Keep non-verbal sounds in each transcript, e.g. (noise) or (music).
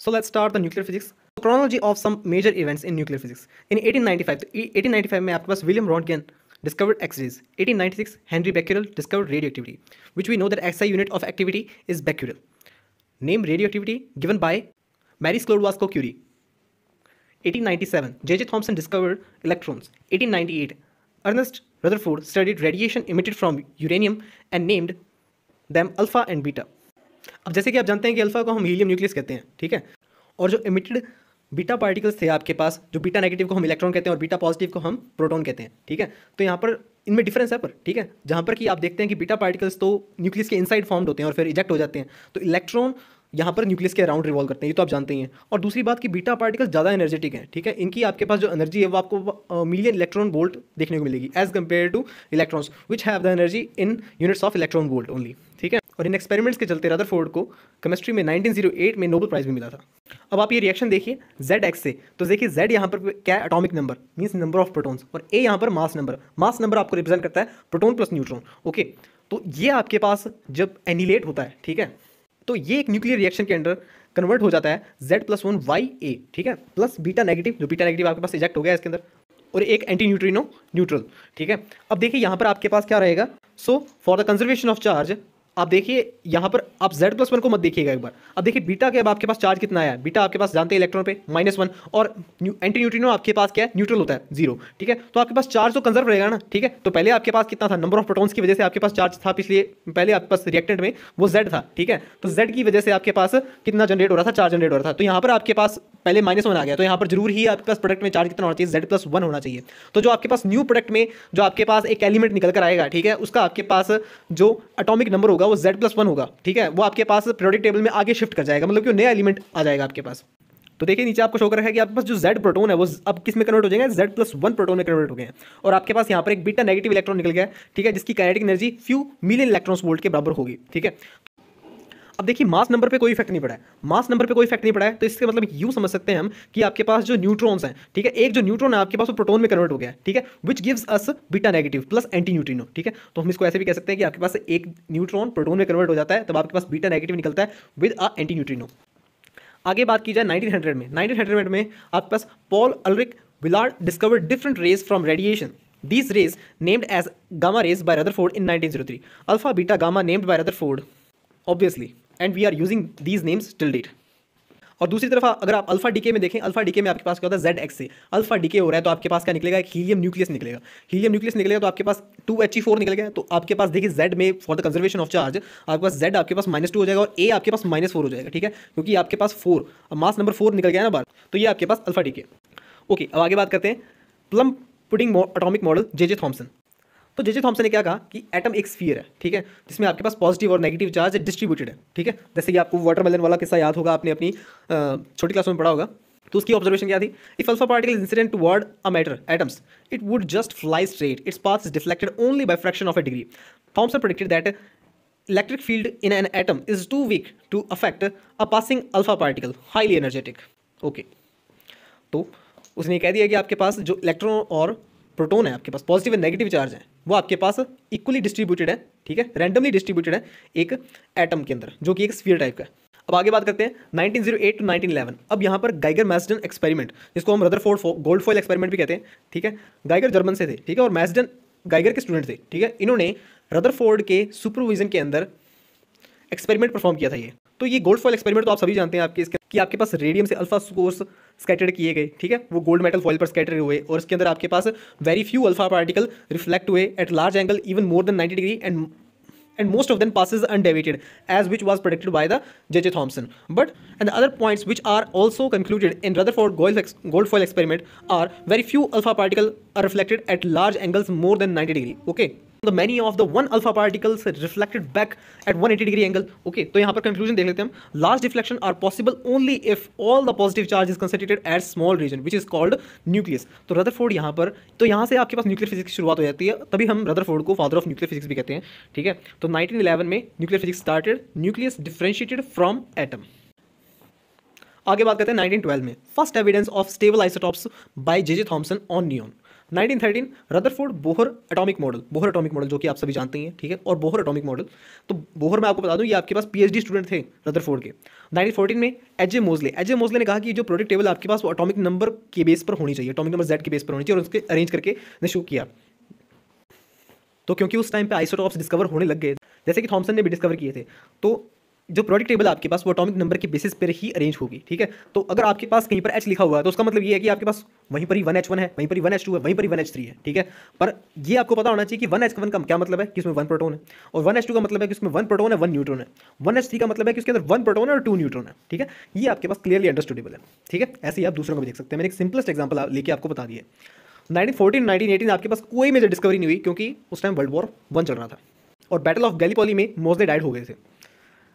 So let's start the nuclear physics. Chronology of some major events in nuclear physics. In 1895, 1895 में आपके पास William discovered X-rays. 1896, Henry Becquerel discovered radioactivity, which we know that SI unit of activity is becquerel. Name radioactivity given by Marie Sklodowska Curie. 1897, J.J. Thomson discovered electrons. 1898, Ernest Rutherford studied radiation emitted from uranium and named them alpha and beta. अब जैसे कि आप जानते हैं कि alpha को हम helium nucleus कहते हैं ठीक है और जो इमिटेड बीटा पार्टिकल्स थे आपके पास जो बीटा नेगेटिव को हम इलेक्ट्रॉन कहते हैं और बीटा पॉजिटिव को हम प्रोटॉन कहते हैं ठीक है तो यहाँ पर इनमें डिफरेंस है पर ठीक है जहाँ पर कि आप देखते हैं कि बीटा पार्टिकल्स तो न्यूक्लियस के इनसाइड फॉर्म्ड होते हैं और फिर इजेक्ट हो जाते हैं तो इलेक्ट्रॉन यहाँ पर न्यूक्लियस के अराउंड रिवॉल्व करते हैं ये तो आप जानते ही हैं और दूसरी बात कि बीटा पार्टिकल ज़्यादा एनर्जेटिक है ठीक है इनकी आपके पास जो एनर्जी है वो आपको मिलियन इलेक्ट्रॉन वोल्ट देखने को मिलेगी as compared to electrons which have the energy in units of electron volt only और इन एक्सपेरिमेंट्स के चलते रदरफोर्ड को केमिस्ट्री में 1908 में नोबल प्राइज़ भी मिला था अब आप ये रिएक्शन देखिए जेड एक्स से तो देखिए जेड यहाँ पर क्या atomic number means number of protons और ए यहाँ पर मास नंबर मास नंबर आपको रिप्रेजेंट करता है प्रोटोन प्लस न्यूट्रॉन ओके तो ये आपके पास जब एनिलेट होता है ठीक है तो ये एक न्यूक्लियर रिएक्शन के अंडर कन्वर्ट हो जाता है Z plus one Y A ठीक है प्लस बीटा नेगेटिव जो बीटा नेगेटिव आपके पास इजेक्ट हो गया इसके अंदर और एक एंटी न्यूट्रिनो न्यूट्रल ठीक है अब देखिए यहाँ पर आपके पास क्या रहेगा so for the conservation of charge आप देखिए यहाँ पर आप जेड प्लस वन को मत देखिएगा एक बार अब देखिए बीटा के अब आपके पास चार्ज कितना आया है बीटा आपके पास जानते हैं इलेक्ट्रॉन पे माइनस वन और न्यू, एंटी न्यूट्रिनो आपके पास क्या है न्यूट्रल होता है जीरो ठीक है तो आपके पास चार्ज तो कंजर्व रहेगा ना ठीक है तो पहले आपके पास कितना था नंबर ऑफ प्रोटोन्स की वजह से आपके पास चार्ज था पिछले पहले आपके पास रिएक्टेड में वो जेड था ठीक है तो जेड की वजह से आपके पास कितना जनरेट हो रहा था चार्ज जनरेट हो रहा था तो यहाँ पर आपके पास पहले माइनस वन आ गया तो यहाँ पर जरूर ही आपके पास प्रोडक्ट में चार्ज कितना होना चाहिए जेड प्लस वन होना चाहिए तो जो आपके पास न्यू प्रोडक्ट में जो आपके पास एक एलिमेंट निकल कर आएगा ठीक है उसका आपके पास जो अटोमिक नंबर होगा होगा वो जेड प्लस वन होगा ठीक है वो आपके पास प्रोडक्ट टेबल में आगे शिफ्ट कर जाएगा मतलब कि नया एलिमेंट आ जाएगा आपके पास तो देखिए नीचे आपको शो कर रहा है कि आपके पास जो जेड प्रोटोन है वो अब किस में कन्वर्ट हो जाएगा जेड प्लस वन प्रोटोन में कन्वर्ट हो गए हैं और आपके पास यहाँ पर एक बीटा नेगेटिव इलेक्ट्रॉन निकल गया ठीक है जिसकी kinetic energy few million electrons volt के बराबर होगी ठीक है अब देखिए मास नंबर पे कोई इफेक्ट नहीं पड़ा है मास नंबर पे कोई इफेक्ट नहीं पड़ा है तो इसके मतलब यू समझ सकते हैं हम कि आपके पास जो न्यूट्रॉन्स हैं ठीक है एक जो न्यूट्रॉन है आपके पास वो प्रोटोन में कन्वर्ट हो गया ठीक है which gives us beta negative plus anti neutrino ठीक है तो हम इसको ऐसे भी कह सकते हैं कि आपके पास एक न्यूट्रॉन प्रोटोन में कन्वर्ट हो जाता है तब आपके पास बीटा नेगेटिव निकलता है विद अ एंटी न्यूट्रीनो आगे बात की जाए 1900 में 1900 में आपके पास Paul Ulrich Villard discover different rays from radiation These rays named as gamma rays in Rutherford in 1903. Alpha beta gamma named by Rutherford obviously and we are using these names till date और दूसरी तरफ अगर आप alpha decay में देखें alpha decay में आपके पास क्या होता है जेड एक्स से अल्फा डीके हो रहा है तो आपके पास क्या निकलेगा एक हीलियम न्यूक्लियस निकलेगा हीलियम न्यूक्लियस निकलेगा तो आपके पास टू एच ई फोर निकलेगा तो आपके पास देखिए जेड में for the conservation of charge आपके पास जेड आपके पास माइनस टू हो जाएगा और ए आपके पास माइनस फोर हो जाएगा ठीक है क्योंकि आपके पास फोर मास नंबर फोर निकल गया ना बार तो ये आपके पास अल्फा डीके ओके अब आगे बात करते हैं plum pudding atomic model J J Thomson तो जेजे थॉम्सन ने क्या कहा कि एटम एक स्फीयर है ठीक है जिसमें आपके पास पॉजिटिव और नेगेटिव चार्ज डिस्ट्रीब्यूटेड है ठीक है जैसे कि आपको वाटरमेलन वाला किस्सा याद होगा आपने अपनी छोटी क्लास में पढ़ा होगा तो उसकी ऑब्जर्वेशन क्या थी if alpha particle incident word a matter atoms it would just fly straight its path is deflected only by fraction of a degree Thomson predicted that electric field in an atom is too weak to affect a passing alpha particle highly energetic okay तो उसने कह दिया कि आपके पास जो electron और proton है आपके पास पॉजिटिव एंड नेगेटिव चार्ज है वो आपके पास इक्वली डिस्ट्रीब्यूटेड है ठीक है रैंडमली डिस्ट्रीब्यूटेड है एक एटम के अंदर जो कि एक स्फीयर टाइप का अब आगे बात करते हैं 1908 टू 1911 अब यहाँ पर गाइगर मैसडन एक्सपेरिमेंट जिसको हम रदरफोर्ड फो, गोल्ड फॉल एक्सपेरिमेंट भी कहते हैं ठीक है गाइगर जर्मन से थे ठीक है और मैसडन गाइगर के स्टूडेंट थे ठीक है इन्होंने रदरफोर्ड के सुपरविजन के अंदर एक्सपेरिमेंट परफॉर्म किया था ये तो ये गोल्ड फॉल एक्सपेरिमेंट तो आप सभी जानते हैं आपके इसके कि आपके पास रेडियम से अल्फा कोर्स स्कैटर्ड किए गए ठीक है वो गोल्ड मेटल फॉल पर स्कैटर हुए और इसके अंदर आपके पास very few alpha particle reflect हुए at large angle even more than ninety degree and and most of them passes undeviated as which was predicted by the J J Thomson but and other points which are also concluded in Rutherford gold gold foil experiment are very few alpha particle are reflected at large angles more than ninety degree okay the many of the one alpha particles reflected back at one eighty degree angle okay तो यहां पर conclusion देख लेते हैं last deflection are possible only if all the positive charge is concentrated at small region which is called nucleus तो Rutherford यहां पर तो यहां से आपके पास न्यूक्लियर फिजिक्स की शुरुआत हो जाती है तभी हम रदरफोर्ड को फादर ऑफ न्यूक्लियर फिजिक्स भी कहते हैं ठीक है तो नाइनटीन इलेवन में nuclear physics started nucleus differentiated from atom आगे बात करते हैं 1912 में first evidence of stable isotopes by J J Thomson on neon 1913 Rutherford Bohr atomic model Bohr atomic model जो कि आप सभी जानते हैं ठीक है और बोहर एटॉमिक मॉडल तो बोहर मैं आपको बता दूं ये आपके पास पीएचडी स्टूडेंट थे रदरफोर्ड के 1914 में एच ए मोजले एच ए मोजले ने कहा कि जो प्रोडक्ट टेबल आपके पास वो अटोमिक नंबर के बेस पर होनी चाहिए अटोमिक नंबर जेड के बेस पर होनी चाहिए और उसके अरेंज करके ने शो किया तो क्योंकि उस टाइम पे आइसोटॉप्स डिस्कवर होने लग गए जैसे कि थॉमसन ने भी डिस्कवर किए थे तो जो प्रोडक्ट टेबल आपके पास वो अटोमिक नंबर के बेसिस पर ही अरेंज होगी ठीक है तो अगर आपके पास कहीं पर एच लिखा हुआ है तो उसका मतलब ये है कि आपके पास वहीं पर ही वन एच वन है वहीं पर ही वन एच टू है वहीं पर ही वन एच थ्री है ठीक है पर ये आपको पता होना चाहिए कि वन एच वन का क्या मतलब है कि उसमें वन प्रोटोन है और वन एच टू का मतलब है कि उसमें वन प्रोटोन है वन न्यूट्रॉन है वन एच थ्री का मतलब है कि उसके अंदर वन प्रोटोन है और टू न्यूट्रॉन है ठीक है ये आपके पास क्लियरली अंडरस्टूडेबल है ठीक है ऐसे ही आप दूसरों को भी देख सकते हैं मैंने एक सिंपलेस्ट एग्जाम्पल लेकर आपको बता दिया नाइनटीन फोर्टीन नाइनटीन एटीन आपके पास कोई मेजर डिस्कवरी नहीं हुई क्योंकि उस टाइम वर्ल्ड वॉर वन चल रहा था और बैटल ऑफ गैलीपोली में मोजले डाइड हो गए थे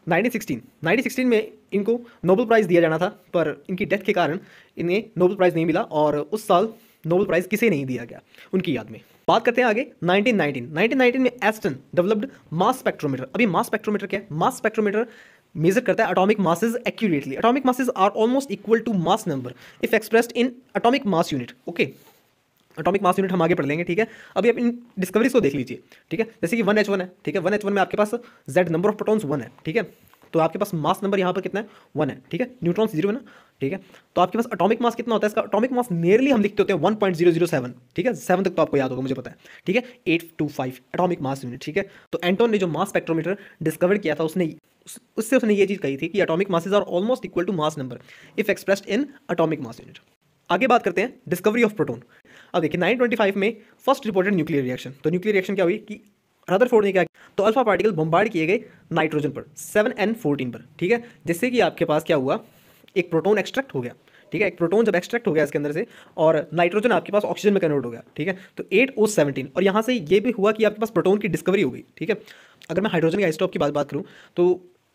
1916 1916 में इनको नोबल प्राइज़ दिया जाना था पर इनकी डेथ के कारण इन्हें नोबल प्राइज़ नहीं मिला और उस साल नोबल प्राइज़ किसे नहीं दिया गया उनकी याद में बात करते हैं आगे 1919 1919 में एस्टन डेवलप्ड मास स्पेक्ट्रोमीटर अभी मास स्पेक्ट्रोमीटर क्या है मास स्पेक्ट्रोमीटर मेजर करता है atomic masses accurately atomic masses are almost equal to mass number if expressed in atomic mass unit okay atomic mass unit हम आगे पढ़ लेंगे ठीक है अभी आप इन डिस्कवरीज को देख लीजिए ठीक है जैसे कि वन एच वन है ठीक है वन एच वन में आपके पास Z number of protons one है ठीक है तो आपके पास मास नंबर यहाँ पर कितना है वन है ठीक है न्यूट्रॉन्स जीरो है ना ठीक है तो आपके पास अटोमिक मास कितना होता है इसका अटोमिक मास नियरली हम लिखते होते हैं one point zero zero seven ठीक है सेवन तक तो आपको याद होगा मुझे पता है ठीक है eight two five atomic mass unit ठीक है तो एंटोन ने जो मास स्पेक्ट्रोमीटर डिस्कवर किया था उसने उससे उसने ये चीज़ कही थी कि atomic masses are almost equal to mass number if expressed in atomic mass unit आगे बात करते हैं डिस्कवरी ऑफ प्रोटोन अब देखिए 925 में फर्स्ट रिपोर्टेड न्यूक्लियर रिएक्शन तो न्यूक्लियर रिएक्शन क्या हुई कि रदरफोर्ड ने क्या तो अल्फा पार्टिकल बम्बार्ड किए गए नाइट्रोजन पर सेवन एन फोर्टीन पर ठीक है जिससे कि आपके पास क्या हुआ एक प्रोटोन एक्सट्रैक्ट हो गया ठीक है एक प्रोटोन जब एक्सट्रैक्ट हो गया इसके अंदर से और नाइट्रोजन आपके पास ऑक्सीजन में कन्वर्ट हो गया ठीक है तो एट ओ सेवनटीन और यहाँ से ये भी हुआ कि आपके पास प्रोटोन की डिस्कवरी हो गई ठीक है अगर मैं हाइड्रोजन के आइसटॉप की बात बात करूँ तो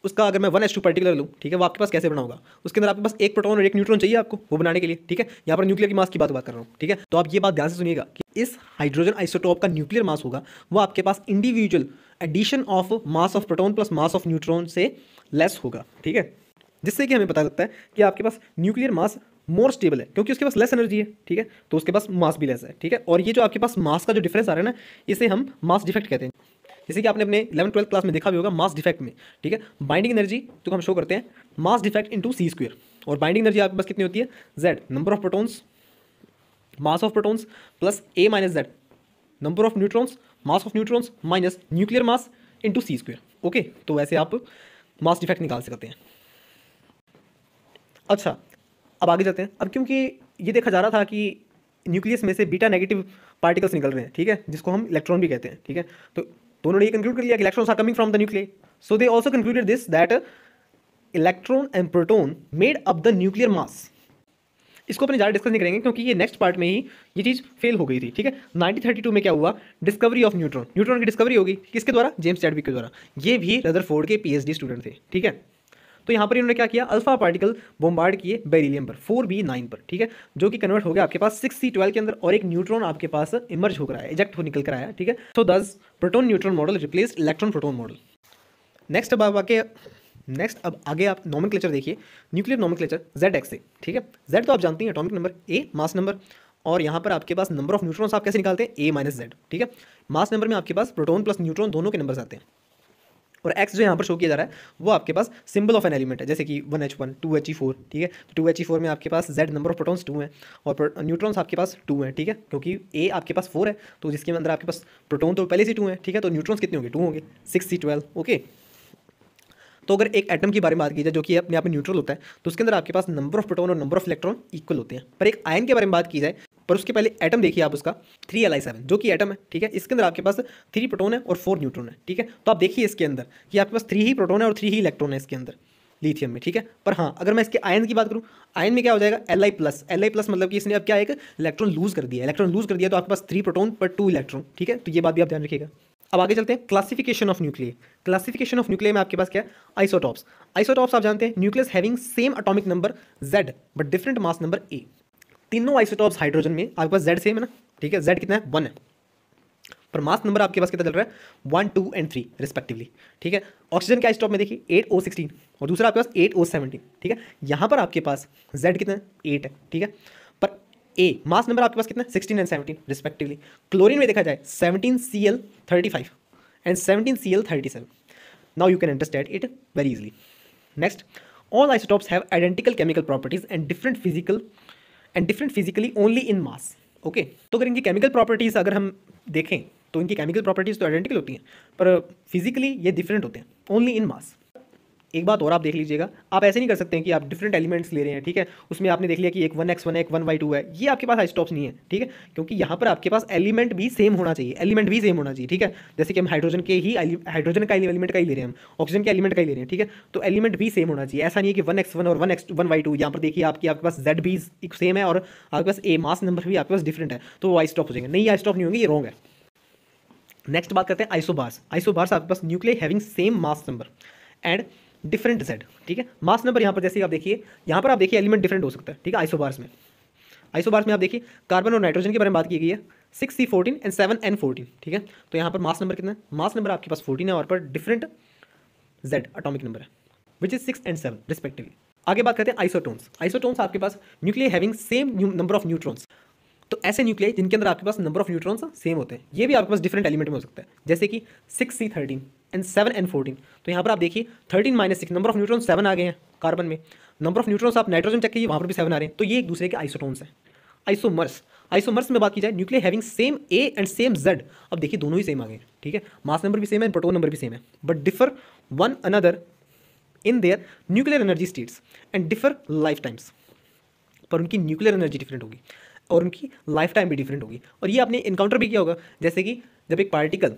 उसका अगर मैं वन एस टू पर्टिकुलर लूँ ठीक है वो आपके पास कैसे बनाऊंगा उसके अंदर आपके पास एक प्रोटॉन और एक न्यूट्रॉन चाहिए आपको वो बनाने के लिए ठीक है यहाँ पर न्यूक्लियर की मास की बात बात कर रहा हूँ ठीक है तो आप ये बात ध्यान से सुनिएगा कि इस हाइड्रोजन आइसोटॉप का न्यूक्लियर मास होगा वो आपके पास individual addition of mass of proton plus mass of neutron से लेस होगा ठीक है जिससे कि हमें पता लगता है कि आपके पास न्यूक्लियर मास मोर स्टेबल है क्योंकि उसके पास लेस एनर्जी है ठीक है तो उसके पास मास भी लेस है ठीक है और ये जो आपके पास मास का जो डिफरेंस आ रहा है ना इसे हम मास डिफेक्ट कहते हैं जैसे कि आपने अपने इलेवन ट्वेल्थ क्लास में देखा भी होगा मास डिफेक्ट में ठीक है बाइंडिंग एनर्जी तो हम शो करते हैं mass defect into C square और बाइंडिंग एनर्जी आपके पास कितनी होती है Z number of protons mass of protons plus A minus Z number of neutrons mass of neutrons minus nuclear mass into C square okay तो वैसे आप mass defect निकाल सकते हैं अच्छा अब आगे जाते हैं अब क्योंकि ये देखा जा रहा था कि न्यूक्लियस में से बीटा नेगेटिव पार्टिकल्स निकल रहे हैं ठीक है जिसको हम इलेक्ट्रॉन भी कहते हैं ठीक है तो तो उन्होंने ये कंक्लूड कर लिया कि electrons are coming from the nuclear so they also concluded this that electron and proton made up the nuclear mass इसको अपने ज़्यादा डिस्कस नहीं करेंगे क्योंकि ये नेक्स्ट पार्ट में ही ये चीज़ फेल हो गई थी ठीक है 1932 में क्या हुआ डिस्कवरी ऑफ न्यूट्रॉन न्यूट्रॉन की डिस्कवरी होगी किसके द्वारा जेम्स चैडविक के द्वारा ये भी रदरफोर्ड के पीएचडी स्टूडेंट थे ठीक है तो यहां पर इन्होंने क्या किया अल्फा पार्टिकल बोम्बार्ड किए बेरिलियम पर फोर बी नाइन पर ठीक है जो कि कन्वर्ट हो गया आपके पास सिक्स सी ट्वेल्व के अंदर और एक न्यूट्रॉन आपके पास इमर्ज होकर आया इजेक्ट हो निकल कर आया ठीक है so this proton neutron model replace electron proton model next अब आपके आके नेक्स्ट अब आगे आप नॉमन देखिए nuclear nomenclature Z X से ठीक है जेड तो आप जानते हैं atomic number A mass number और यहाँ पर आपके पास नंबर ऑफ न्यूट्रॉन्स आप कैसे निकालते हैं ए माइनस जेड ठीक है मास नंबर में आपके पास प्रोटोन प्लस न्यूट्रॉन दोनों के नंबर आते हैं और एक्स जो यहाँ पर शो किया जा रहा है वो आपके पास सिंबल ऑफ एन एलिमेंट है जैसे कि one H one two H E four ठीक है तो टू एच ई फोर में आपके पास Z number of protons two हैं और न्यूट्रॉन्स आपके पास टू हैं ठीक है क्योंकि ए आपके पास फोर है तो जिसके अंदर आपके पास प्रोटोन तो पहले से टू हैं ठीक है तो न्यूट्रॉन्स कितने होंगे टू होंगे सिक्स सी ट्वेल्व ओके तो अगर एक एटम के बारे में बात की जाए जो कि अपने आप में न्यूट्रल होता है तो उसके अंदर आपके पास नंबर ऑफ प्रोटोन और नंबर ऑफ इलेक्ट्रॉन इक्वल होते हैं पर एक आयन के बारे में बात की जाए पर उसके पहले एटम देखिए आप उसका थ्री एल आई सेवन जो कि एटम है ठीक है इसके अंदर आपके पास थ्री प्रोटोन है और फोर न्यूट्रॉन है ठीक है तो आप देखिए इसके अंदर कि आपके पास थ्री ही प्रोटोन है और थ्री ही इलेक्ट्रॉन है इसके अंदर लिथियम में ठीक है पर हाँ अगर मैं इसके आयन की बात करूँ आयन में क्या हो जाएगा L I plus L I plus मतलब कि इसने अब क्या एक इलेक्ट्रॉन लूज कर दिया इलेक्ट्रॉन लूज कर दिया तो आपके पास थ्री प्रोटोन पर टू इलेक्ट्रॉन ठीक है तो ये बात भी आप ध्यान रखिएगा अब आगे चलते हैं classification of nuclear classification of nuclear में आपके पास क्या है आइसोटॉप्स आइसोटॉप्स आप जानते हैं nucleus having same atomic number Z but different mass number A तीनों आइसोटॉप्स हाइड्रोजन में आपके पास जेड सेम है ना ठीक है जेड कितना है वन है पर मास नंबर आपके पास कितना चल रहा है one two and three respectively ठीक है ऑक्सीजन के आइसोटॉप में देखिए एट ओ सिक्सटीन और दूसरा आपके पास एट ओ सेवनटीन ठीक है यहाँ पर आपके पास जेड कितना है एट है ठीक है ए मास नंबर आपके पास कितना sixteen and seventeen respectively chlorine में देखा जाए seventeen C L thirty five and seventeen C L thirty seven now you can understand it very easily next all isotopes have identical chemical properties and different physical and different physically only in mass okay तो अगर इनकी chemical properties अगर हम देखें तो इनकी chemical properties तो identical होती हैं पर फिजिकली ये डिफरेंट होते हैं ओनली इन मास एक बात और आप देख लीजिएगा आप ऐसे नहीं कर सकते हैं कि आप डिफरेंट एलिमेंट्स ले रहे हैं ठीक है उसमें आपने देख लिया कि एक वन एक्स वन है एक वन वाई टू है ये आपके पास आइसटॉप्स नहीं है ठीक है क्योंकि यहाँ पर आपके पास एलिमेंट भी सेम होना चाहिए एलिमेंट भी सेम होना चाहिए ठीक है जैसे कि हम हाइड्रोजन के ही हाइड्रोजन का एलिमेंट का ही ले रहे हैं हम ऑक्सीजन के एलिमेंट का ही ले रहे हैं ठीक है तो एलिमेंट भी सेम होना चाहिए ऐसा नहीं है कि वन एक्स वन और one X one Y two यहाँ पर देखिए आपके आपके पास जेड भी सेम है और आपके पास ए मास नंबर भी आपके पास डिफरेंट है तो वो आइसटॉप हो जाएंगे नहीं आइसटॉप नहीं होंगे ये रॉन्ग है नेक्स्ट बात करते हैं आइसोबार्स आइसोबार्स आपके पास nuclear having same mass number and different Z ठीक है मास नंबर यहाँ पर जैसे आप देखिए यहाँ पर आप देखिए एलिमेंट डिफरेंट हो सकता है ठीक है आइसोबार्स में आइसोबार्स में आप देखिए कार्बन और नाइट्रोजन के बारे में बात की गई है six C fourteen and seven N fourteen ठीक है तो यहाँ पर मास नंबर कितना है मास नंबर आपके पास फोर्टीन है और पर डिफरेंट जेड अटोमिक नंबर है which is six and seven respectively आगे बात करते हैं आइसोटोन्स आइसोटोन्स आपके पास nuclear having same number of neutrons तो ऐसे न्यूक्लियर जिनके अंदर आपके पास नंबर ऑफ न्यूट्रॉन्स सेम होते हैं ये भी आपके पास डिफरेंट एलिमेंट में हो सकता है जैसे कि six C thirteen and seven and fourteen तो यहाँ पर आप देखिए thirteen minus six number of neutron seven आ गए हैं कार्बन में नंबर ऑफ न्यूट्रॉन्स आप नाइट्रोजन चेक कीजिए वहाँ पर भी सेवन आ रहे हैं तो ये एक दूसरे के आइसोटोन्स हैं आइसोमर्स आइसोमर्स में बात की जाए nuclear having same A and same Z अब देखिए दोनों ही सेम आ गए ठीक है मास नंबर भी सेम है प्रोटोन नंबर भी सेम है but differ one another in their nuclear energy states and differ life times पर उनकी न्यूक्लियर एनर्जी डिफरेंट होगी और उनकी लाइफ टाइम भी डिफरेंट होगी और ये आपने इनकाउंटर भी किया होगा जैसे कि जब एक पार्टिकल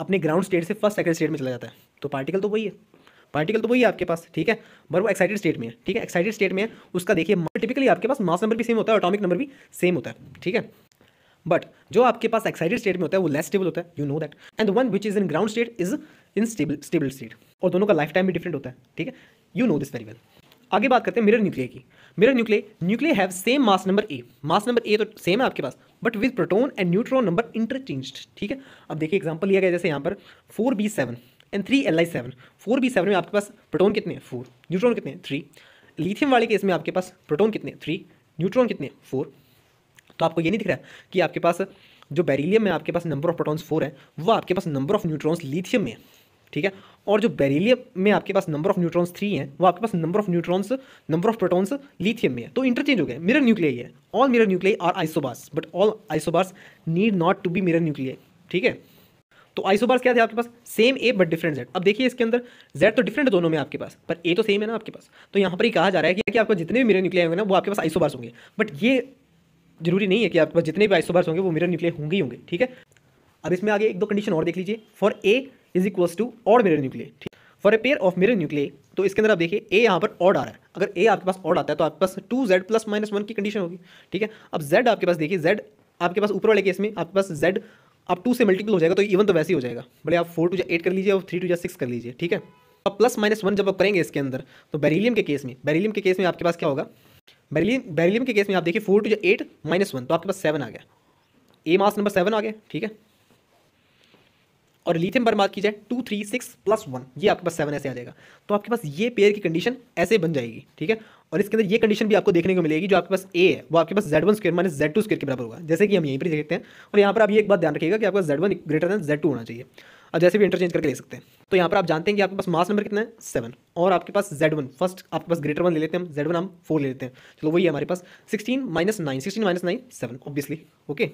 अपने ग्राउंड स्टेट से फर्स्ट सेकंड स्टेट में चला जाता है तो पार्टिकल तो वही है पार्टिकल तो वही है आपके पास ठीक है बट वो एक्साइटेड स्टेट में है ठीक है एक्साइटेड स्टेट में है उसका देखिए टिपिकली आपके पास मास नंबर भी सेम होता है ऑटोमिक नंबर भी सेम होता है ठीक है बट जो आपके पास एक्साइटेड स्टेट में होता है वो लेस स्टेबल होता है you know that and one which is in ground state is in stable stable state और दोनों का लाइफ टाइम भी डिफरेंट होता है ठीक है you know this very well आगे बात करते हैं मिरर न्यूक्लियर की mirror nuclei nuclear have same mass number A mass number A तो सेम है आपके पास but with proton and neutron number interchange ठीक है अब देखिए एग्जाम्पल लिया गया जैसे यहाँ पर four B seven and three L I seven four B seven में आपके पास प्रोटोन कितने हैं फोर न्यूट्रॉन कितने हैं थ्री लिथियम वाले केस में आपके पास प्रोटोन कितने थ्री न्यूट्रॉन कितने फोर तो आपको ये नहीं दिख रहा है कि आपके पास जो बेरीलियम में आपके पास नंबर ऑफ प्रोटॉन्स फोर है वो आपके पास नंबर ऑफ न्यूट्रॉन्स लिथियम में ठीक है और जो बेरीलियम में आपके पास नंबर ऑफ न्यूट्रॉन्स थ्री हैं वो आपके पास number of neutrons number of protons lithium में है तो इंटरचेंज हो गए मिरर न्यूक्लियाई है all mirror nuclei are isobars but all isobars need not to be mirror nuclei ठीक है तो आइसोबार्स क्या थे आपके पास same A but different Z अब देखिए इसके अंदर जेड तो डिफरेंट है दोनों में आपके पास पर ए तो सेम है ना आपके पास तो यहाँ पर ही कहा जा रहा है कि, आपको जितने भी मिरर न्यूक्लियर होंगे ना वो आपके पास आइसोबार्स होंगे बट ये जरूरी नहीं है कि आपके पास जितने भी आइसोबार्स होंगे वो मिरर न्यूक्लियाई होंगे ही होंगे ठीक है अब इसमें आगे एक दो कंडीशन और देख लीजिए for A is equals to odd mirror nuclear ठीक for A pair of mirror nuclear तो इसके अंदर आप देखिए ए यहाँ पर ऑड आ रहा है अगर ए आपके पास ऑड आता है तो आपके पास two Z plus minus one की कंडीशन होगी ठीक है अब जेड आपके पास देखिए जेड आपके पास ऊपर वाले केस में आपके पास जेड आप टू से मल्टीपल हो जाएगा तो इवन तो वैसे ही हो जाएगा भले आप फोर टू या एट कर लीजिए और थ्री टू या सिक्स कर लीजिए ठीक है अब प्लस माइनस वन जब आप करेंगे इसके अंदर तो बेरिलियम के केस में बेरिलियम के केस में आपके पास क्या होगा बेरिलियम बेरिलियम के केस में आप देखिए फोर टू या एट माइनस वन तो आपके पास सेवन आ गया ए मास नंबर सेवन आ गया ठीक है और लिथियम पर बात की जाए two three six plus one ये आपके पास सेवन ऐसे आ जाएगा तो आपके पास ये पेयर की कंडीशन ऐसे बन जाएगी ठीक है और इसके अंदर ये कंडीशन भी आपको देखने को मिलेगी जो आपके पास ए है वो आपके पास Z one square minus Z two square के बराबर होगा जैसे कि हम यहीं पर देखते हैं और यहाँ पर आप ये एक बात ध्यान रखिएगा कि आपका Z one greater than Z two होना चाहिए और जैसे भी इंटरचेंज करके ले सकते हैं तो यहाँ पर आप जानते हैं कि आपके पास मास नंबर कितना है सेवन और आपके पास जेड वन फर्स्ट आपके पास ग्रेटर वन ले लेते हैं जेड वन हम फोर ले लेते हैं चलो वही है हमारे पास sixteen minus nine sixteen minus nine seven obviously okay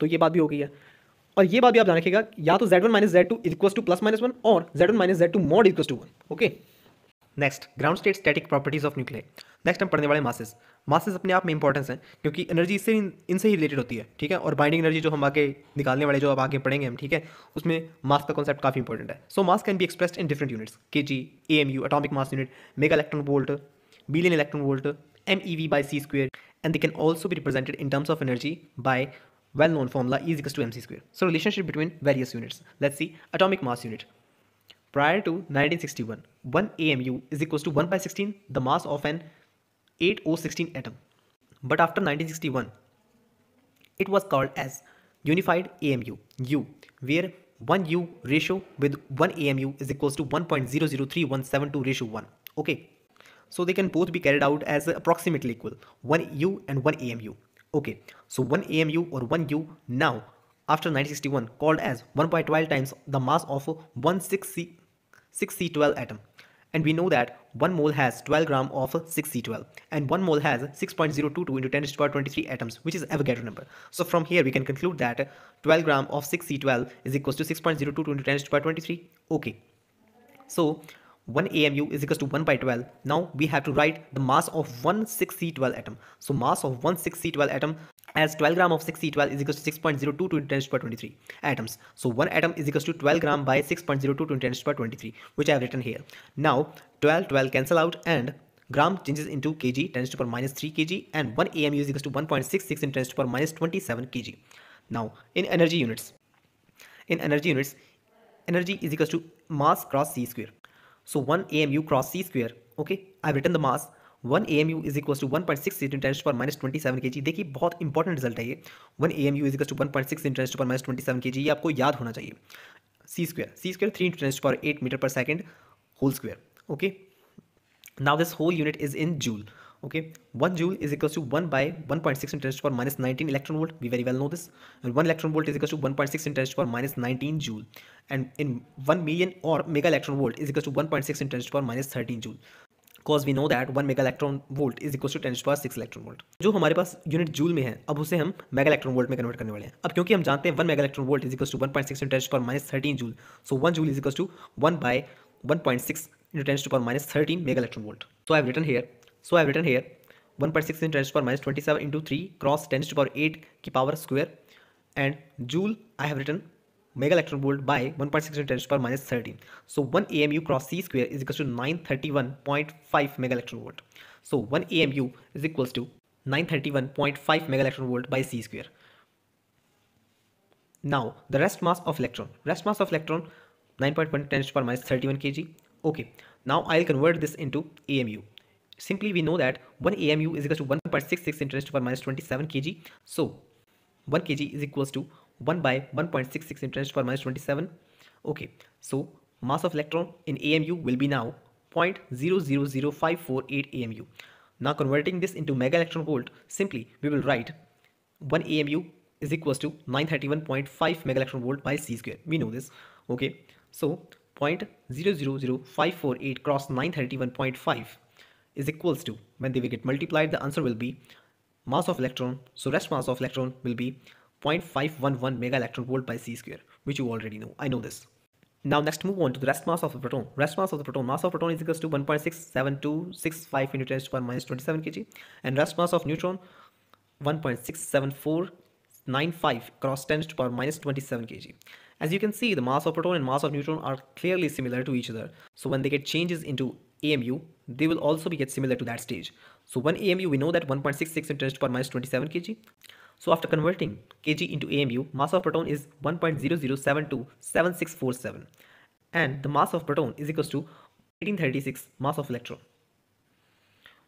तो ये बात भी हो गई है और ये बात भी आप ध्यान रखिएगा या तो Z one minus Z two equals to plus minus one और Z one minus Z two mod equals to one okay next ground state static properties of nuclear नेक्स्ट हम पढ़ने वाले मासेस मासेस अपने आप में इंपॉर्टेंस हैं क्योंकि एनर्जी इससे इनसे ही रिलेटेड होती है ठीक है और बाइंडिंग एनर्जी जो हम आगे निकालने वाले जो अब आगे पढ़ेंगे हम ठीक है उसमें मास का कॉन्सेप्ट काफी इंपॉर्टेंट है so mass can be expressed in different units K G A M U atomic mass unit mega electron volt billion electron volt M E V by C square and they can also भी represented in terms of energy by well-known formula E is equals to mc square. So relationship between various units. Let's see atomic mass unit. Prior to 1961, 1 AMU is equals to 1 by 16 the mass of an 8016 atom. But after 1961, it was called as unified AMU U where 1 U ratio with 1 AMU is equals to 1.003172 ratio 1. Okay. So they can both be carried out as approximately equal 1 U and 1 AMU. Okay, so one AMU or one U now after 1961 called as 1.12 times the mass of one 6C, 6C12 atom. And we know that 1 mole has 12 gram of 6C12 and 1 mole has 6.022 into 10 to the power 23 atoms which is Avogadro number. So from here we can conclude that 12 gram of 6C12 is equals to 6.022 into 10 to the power 23. Okay. So 1 AMU is equals to 1 by 12. Now we have to write the mass of one 6C12 atom. So mass of one 6C12 atom as 12 gram of 6C12 is equals to 6.02 to 10 power 23 atoms. So one atom is equals to 12 gram by 6.02 to 10 power 23 which I have written here. Now 12 12 cancel out and gram changes into kg 10 to power minus 3 kg and 1 AMU is equals to 1.66 in 10 to power minus 27 kg. Now in energy units, in energy units, energy is equals to mass cross c square So 1 AMU cross C square. Okay, I've written the mass. 1 AMU is equals to 1.6 into 10 पर minus 27 के जी देखिए बहुत important result है ये 1 AMU is equals to 1.6 into 10 पर minus 27 के जी ये आपको याद होना चाहिए C square C square three into ten पर eight metre per second whole square okay now this whole unit is in joule okay one joule is equal to one by one point six interest power minus nineteen electron volt we very well know this and one electron volt is equal to one point six interest power minus nineteen joule and in one million और mega electron volt is equal to one point six interest power minus thirteen joule because we know that one mega electron volt is equal to ten power six electron volt जो हमारे पास unit joule में है अब उसे हम mega electron volt में convert करने वाले हैं अब क्योंकि हम जानते हैं one mega electron volt is equal to one point six interest power minus thirteen joule so one joule is equal to one by one point six interest ten minus thirteen mega electron volt so I have written here So I have written here 1.6 times 10 to power minus 27 into 3 cross 10 to the power 8 ki power square and joule I have written mega electron volt by 1.6 times 10 to power minus 13. So 1 AMU cross C square is equals to 931.5 mega electron volt. So 1 AMU is equals to 931.5 mega electron volt by C square. Now the rest mass of electron. Rest mass of electron 9.1 10 to power minus 31 kg. Okay. Now I'll convert this into AMU. Simply we know that 1 AMU is equal to 1.66 interest per minus 27 kg. So 1 kg is equals to 1 by 1.66 interest per minus 27. Okay, so mass of electron in AMU will be now 0.000548 AMU. Now converting this into mega electron volt, simply we will write 1 AMU is equals to 931.5 mega electron volt by C square. We know this. Okay, so 0.00548 cross 931.5 is equals to when they will get multiplied the answer will be mass of electron so rest mass of electron will be 0.511 mega electron volt by c square which you already know i know this now next move on to the rest mass of the proton rest mass of the proton mass of proton is equals to 1.67265 into 10 to the power minus 27 kg and rest mass of neutron 1.67495 cross 10 to the power minus 27 kg as you can see the mass of proton and mass of neutron are clearly similar to each other so when they get changes into AMU, they will also be get similar to that stage. So 1 AMU, we know that 1.66 into 10 to the power minus 27 kg. So after converting kg into AMU, mass of proton is 1.00727647 and the mass of proton is equals to 1836 mass of electron.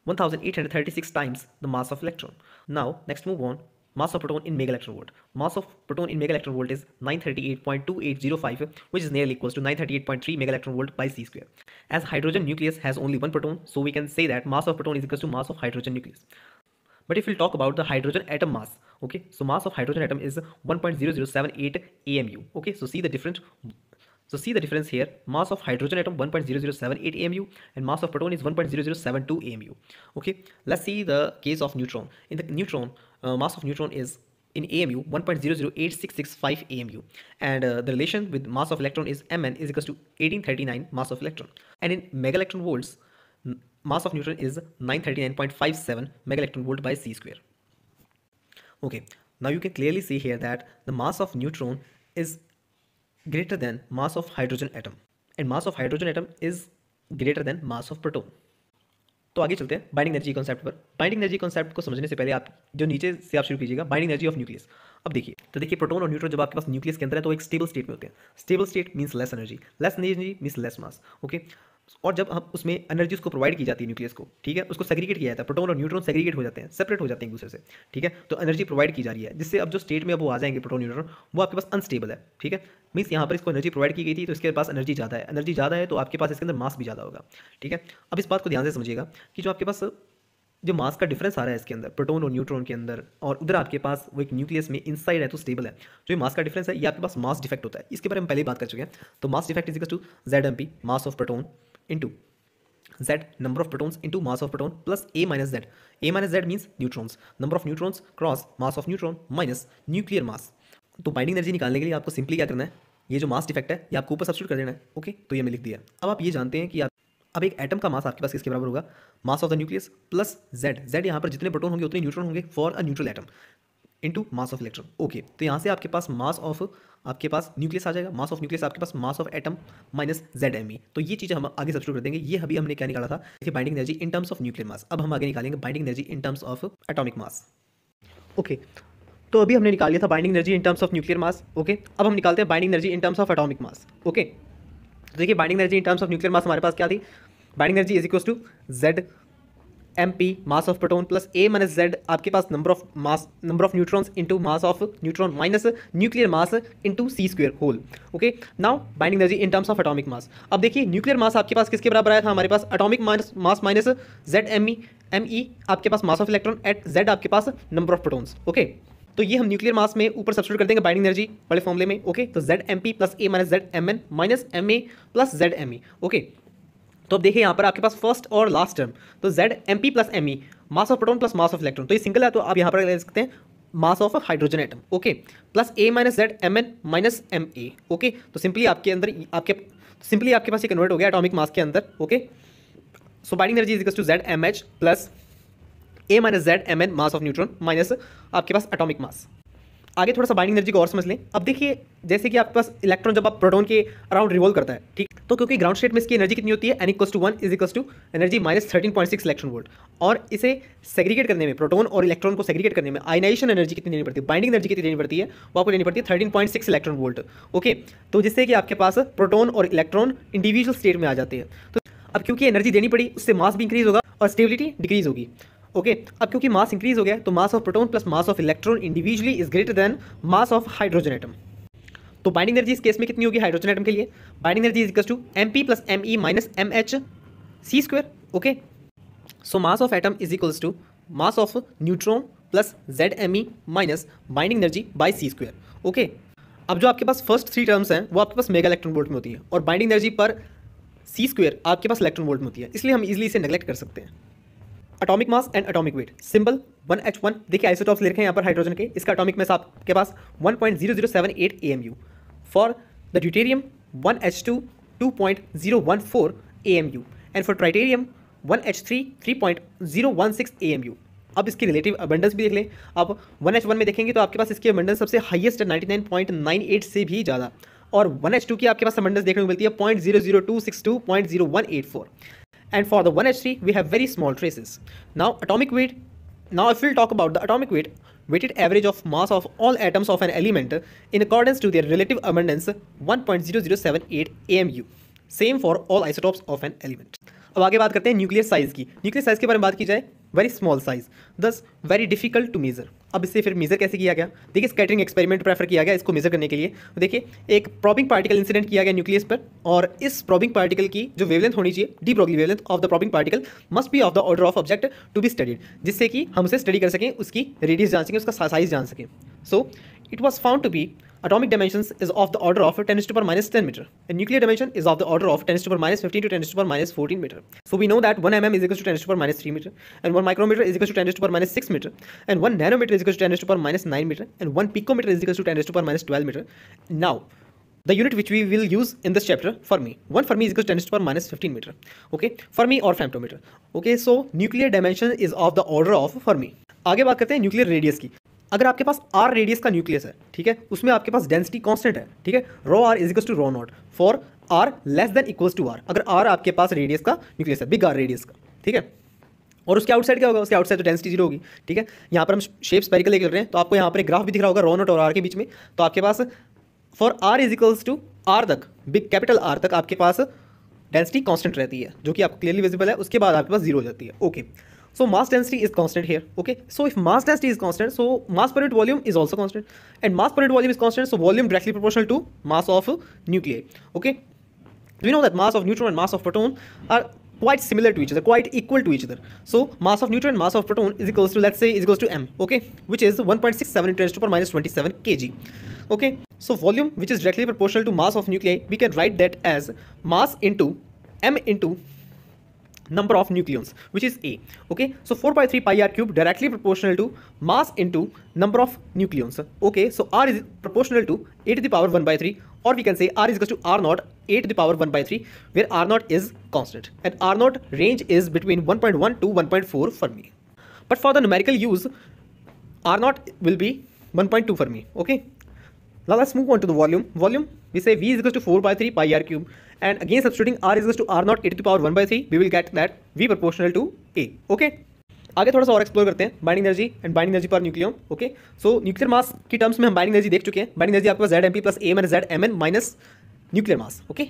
1836 times the mass of electron. Now, next move on mass of proton in mega electron volt mass of proton in mega electron volt is 938.2805 which is nearly equals to 938.3 mega electron volt by c square as hydrogen nucleus has only one proton so we can say that mass of proton is equal to mass of hydrogen nucleus but if we will talk about the hydrogen atom mass okay so mass of hydrogen atom is 1.0078 amu okay so see the difference. So see the difference here, mass of hydrogen atom 1.0078 AMU and mass of proton is 1.0072 AMU. Okay, let's see the case of neutron. In the neutron, uh, mass of neutron is in AMU 1.008665 AMU and uh, the relation with mass of electron is Mn is equals to 1839 mass of electron and in mega electron volts mass of neutron is 939.57 mega electron volt by C square. Okay, now you can clearly see here that the mass of neutron is greater than mass of hydrogen atom and mass of hydrogen atom is greater than mass of proton तो आगे चलते हैं binding energy concept पर binding energy concept को समझने से पहले आप जो नीचे से आप शुरू कीजिएगा बाइंडिंग एनर्जी ऑफ न्यूक्लियस अब देखिए तो देखिए प्रोटोन और न्यूट्रॉन जब आपके पास न्यूक्लियस के अंदर है तो एक स्टेबल स्टेट में होते हैं stable state means less energy less energy means less mass okay और जब हम उसमें एनर्जी उसको प्रोवाइड की जाती है न्यूक्लियस को ठीक है उसको सेग्रीगेट किया जाता है प्रोटोन और न्यूट्रॉन सेग्रीगेट हो जाते हैं सेपरेट हो जाते हैं एक दूसरे से ठीक है तो एनर्जी प्रोवाइड की जा रही है जिससे अब जो स्टेट में अब वो आ जाएंगे प्रोटोन न्यूट्रॉन वो आपके पास अनस्टेबल है ठीक है मीस यहाँ पर इसको एनर्जी प्रोवाइड की गई थी तो इसके पास एनर्जी ज़्यादा है एनर्जी ज़्यादा है तो आपके पास इसके अंदर मास भी ज़्यादा होगा ठीक है अब इस बात को ध्यान से समझिएगा कि जो आपके पास जो मास का डिफरेंस आ रहा है इसके अंदर प्रोटोन और न्यूट्रॉन के अंदर और उधर आपके पास वो एक न्यूक्लियस में इनसाइड है तो स्टेबल है जो ये मास का डिफरेंस है ये आपके पास मास डिफेक्ट होता है इसके बारे में पहले ही बात कर चुके हैं तो mass defect is to Z M P mass of proton into Z number of protons into mass of proton plus A minus Z A minus Z means neutrons number of neutrons cross mass of neutron minus nuclear mass तो binding energy निकालने के लिए आपको simply क्या करना है ये जो मास डिफेक्ट है ये आपको ऊपर सब्सिट्यूट कर देना है ओके तो ये मैं लिख दिया अब आप ये जानते हैं कि आप अब एक एटम का मास आपके पास किसके बराबर होगा mass of the nucleus plus Z Z यहाँ पर जितने प्रोटोन होंगे उतने न्यूट्रॉन होंगे for a neutral atom into mass of electron okay तो यहाँ से आपके पास मास ऑफ आपके पास न्यूक्लियस आ जाएगा मास ऑफ न्यूक्लियस आपके पास mass of atom minus Z M E तो ये चीज हम आगे सब्सिट्यूट कर देंगे ये अभी हमने क्या निकाला था देखिए binding energy in terms of nuclear mass अब हम आगे निकालेंगे binding energy in terms of atomic mass okay तो अभी हमने निकाल लिया था binding energy in terms of nuclear mass okay अब हम निकालते हैं binding energy in terms of atomic mass okay देखिए binding energy in terms of nuclear mass हमारे पास क्या थी binding energy is equal to Z M P mass of proton plus A minus Z आपके पास number of mass number of neutrons into mass of neutron minus nuclear mass into C square whole okay now binding energy in terms of atomic mass अब देखिए nuclear mass आपके पास किसके बराबर आया था हमारे पास minus mass minus Z M E M E आपके पास mass of electron at Z आपके पास नंबर ऑफ प्रोटोन्स ओके तो ये हम न्यूक्लियर मास में ऊपर सब्सिट्यूट कर देंगे बाइंडिंग एनर्जी बड़े फॉर्मले में ओके तो Z M P plus A minus Z M N minus M A plus Z M E okay तो अब देखिए यहाँ पर आपके पास फर्स्ट और लास्ट टर्म तो Z M P plus M E mass of proton plus mass of electron तो ये सिंगल है तो आप यहाँ पर ले सकते हैं mass of hydrogen atom okay plus A minus Z M N minus M A okay तो सिंपली आपके अंदर आपके सिंपली आपके पास ये कन्वर्ट हो गया एटॉमिक मास के अंदर okay so binding energy is to Z M H plus A minus Z M N mass of neutron minus आपके पास एटॉमिक मास आगे थोड़ा सा बाइंडिंग एनर्जी को और समझ लें अब देखिए जैसे कि आपके पास इलेक्ट्रॉन जब आप प्रोटॉन के अराउंड रिवॉल्व करता है ठीक तो क्योंकि ग्राउंड स्टेट में इसकी एनर्जी कितनी होती है N equals to one is equals to energy minus thirteen point six electron volt और इसे सेग्रीगेट करने में प्रोटोन और इलेक्ट्रॉन को सेग्रीगेट करने में आइनाइशन एनर्जी कितनी देनी पड़ती है बाइंडिंग एनर्जी कितनी देनी पड़ती है वो आपको देनी पड़ती है thirteen point six electron volt okay तो जिससे कि आपके पास प्रोटोन और इलेक्ट्रॉन इंडिविजुअल स्टेट में आ जाते हैं तो अब क्योंकि एनर्जी देनी पड़ी उससे मास भी इंक्रीज होगा और स्टेबिलिटी डिक्रीज होगी ओके okay, अब क्योंकि मास इंक्रीज हो गया तो mass of proton plus mass of electron individually is greater than mass of hydrogen atom तो बाइंडिंग एनर्जी इस केस में कितनी होगी हाइड्रोजन एटम के लिए binding energy is equal to M P plus M E minus M H C square okay so mass of atom is equals to mass of neutron plus Z M E minus binding energy by C square okay अब जो आपके पास first three terms हैं वो आपके पास mega electron volt में होती है और बाइंडिंग एनर्जी पर सी स्क्वेयर आपके पास इलेक्ट्रॉन वोल्ट में होती है इसलिए हम इजिली इसे नेगलेक्ट कर सकते हैं atomic mass and atomic weight simple one H one देखिए आइसोटॉप्स लिखे हैं यहाँ पर हाइड्रोजन के इसका अटोमिक मास आपके पास one point zero zero seven eight A M U for the deuterium one H two two point zero one four A M U and for tritium one H three three point zero one six A M U अब इसकी relative abundance भी देख लें आप one H one में देखेंगे तो आपके पास इसकी अबंडेंस सबसे हाईएस्ट है ninety nine point nine eight से भी ज़्यादा और वन एच टू की आपके पास अबंडेंस देखने को मिलती है point zero zero two six two point zero one eight four and for the 1H3 we have very small traces. Now atomic weight, now if we'll talk about the atomic weight, weighted average of mass of all atoms of an element in accordance to their relative abundance 1.0078 AMU. Same for all isotopes of an element अब आगे बात करते हैं nuclear size की nuclear size के बारे में बात की जाए very small size thus very difficult to measure अब इससे फिर मेज़र कैसे किया गया देखिए स्कैटरिंग एक्सपेरिमेंट प्रेफर किया गया इसको मेज़र करने के लिए तो देखिए एक प्रॉबिंग पार्टिकल इंसिडेंट किया गया न्यूक्लियस पर और इस प्रॉबिंग पार्टिकल की जो वेवलेंथ होनी चाहिए de Broglie wavelength of the probing particle must be of the order of object to be studied जिससे कि हम उसे स्टडी कर सकें उसकी रेडियस जान सकें उसका साइज जान सकें so it was found to be Atomic dimensions is of the order of 10 to the power minus 10 meter. And nuclear dimension is of the order of 10 to the power minus 15 to 10 to the power minus 14 meter. So we know that 1 mm is equal to 10 to the power minus 3 meter. And 1 micrometer is equal to 10 to the power minus 6 meter. And 1 nanometer is equal to 10 to the power minus 9 meter. And 1 picometer is equal to 10 to the power minus 12 meter. Now, the unit which we will use in this chapter for me, One Fermi is equal to 10 to the power minus 15 meter. Okay, Fermi or femtometer. Okay, so nuclear dimension is of the order of Fermi. आगे बात करते हैं nuclear radius की अगर आपके पास R radius का nucleus है ठीक है उसमें आपके पास डेंसिटी कॉन्स्टेंट है ठीक है rho R is equals to rho naught for R less than equals to R अगर आर आपके पास रेडियस का न्यूक्लियस है बिग आर रेडियस का ठीक है और उसके आउटसाइड क्या होगा उसके आउटसाइड तो डेंसिटी जीरो होगी ठीक है यहाँ पर हम शेप्स पैरिकल लेकर रहे हैं तो आपको यहाँ पर एक ग्राफ भी दिख रहा होगा रो नोट और आर के बीच में तो आपके पास for are is equals to R तक बिग कैपिटल आर तक आपके पास डेंसिटी कॉन्स्टेंट रहती है जो कि आपको क्लियरली विजिबल है उसके बाद आपके पास जीरो हो जाती है okay okay. So mass density is constant here. Okay. So if mass density is constant, so mass per unit volume is also constant. And mass per unit volume is constant. So volume directly proportional to mass of nuclei. Okay. We know that mass of neutron and mass of proton are quite similar to each other, quite equal to each other. So mass of neutron and mass of proton is equals to let's say is equals to m, okay, which is 1.67 into 10 to the power minus 27 kg. Okay, so volume which is directly proportional to mass of nuclei, we can write that as mass into m into number of nucleons which is a okay so 4 by 3 pi r cube directly proportional to mass into number of nucleons okay so r is proportional to a to the power 1 by 3 or we can say r is equal to r naught a to the power 1 by 3 where r naught is constant and r naught range is between 1.1 to 1.4 for me. but for the numerical use r naught will be 1.2 for me. okay now let's move on to the volume volume we say v is equal to 4 by 3 pi r cube and again substituting r is equal to r not e to the power 1 by 3 we will get that v proportional to a okay आगे थोड़ा सा और explore करते हैं binding energy and binding energy per nucleon okay so nuclear mass की terms में हम binding energy देख चुके हैं बाइंडिंग एनर्जी आपके पास Z M P plus A N Z M N minus nuclear mass okay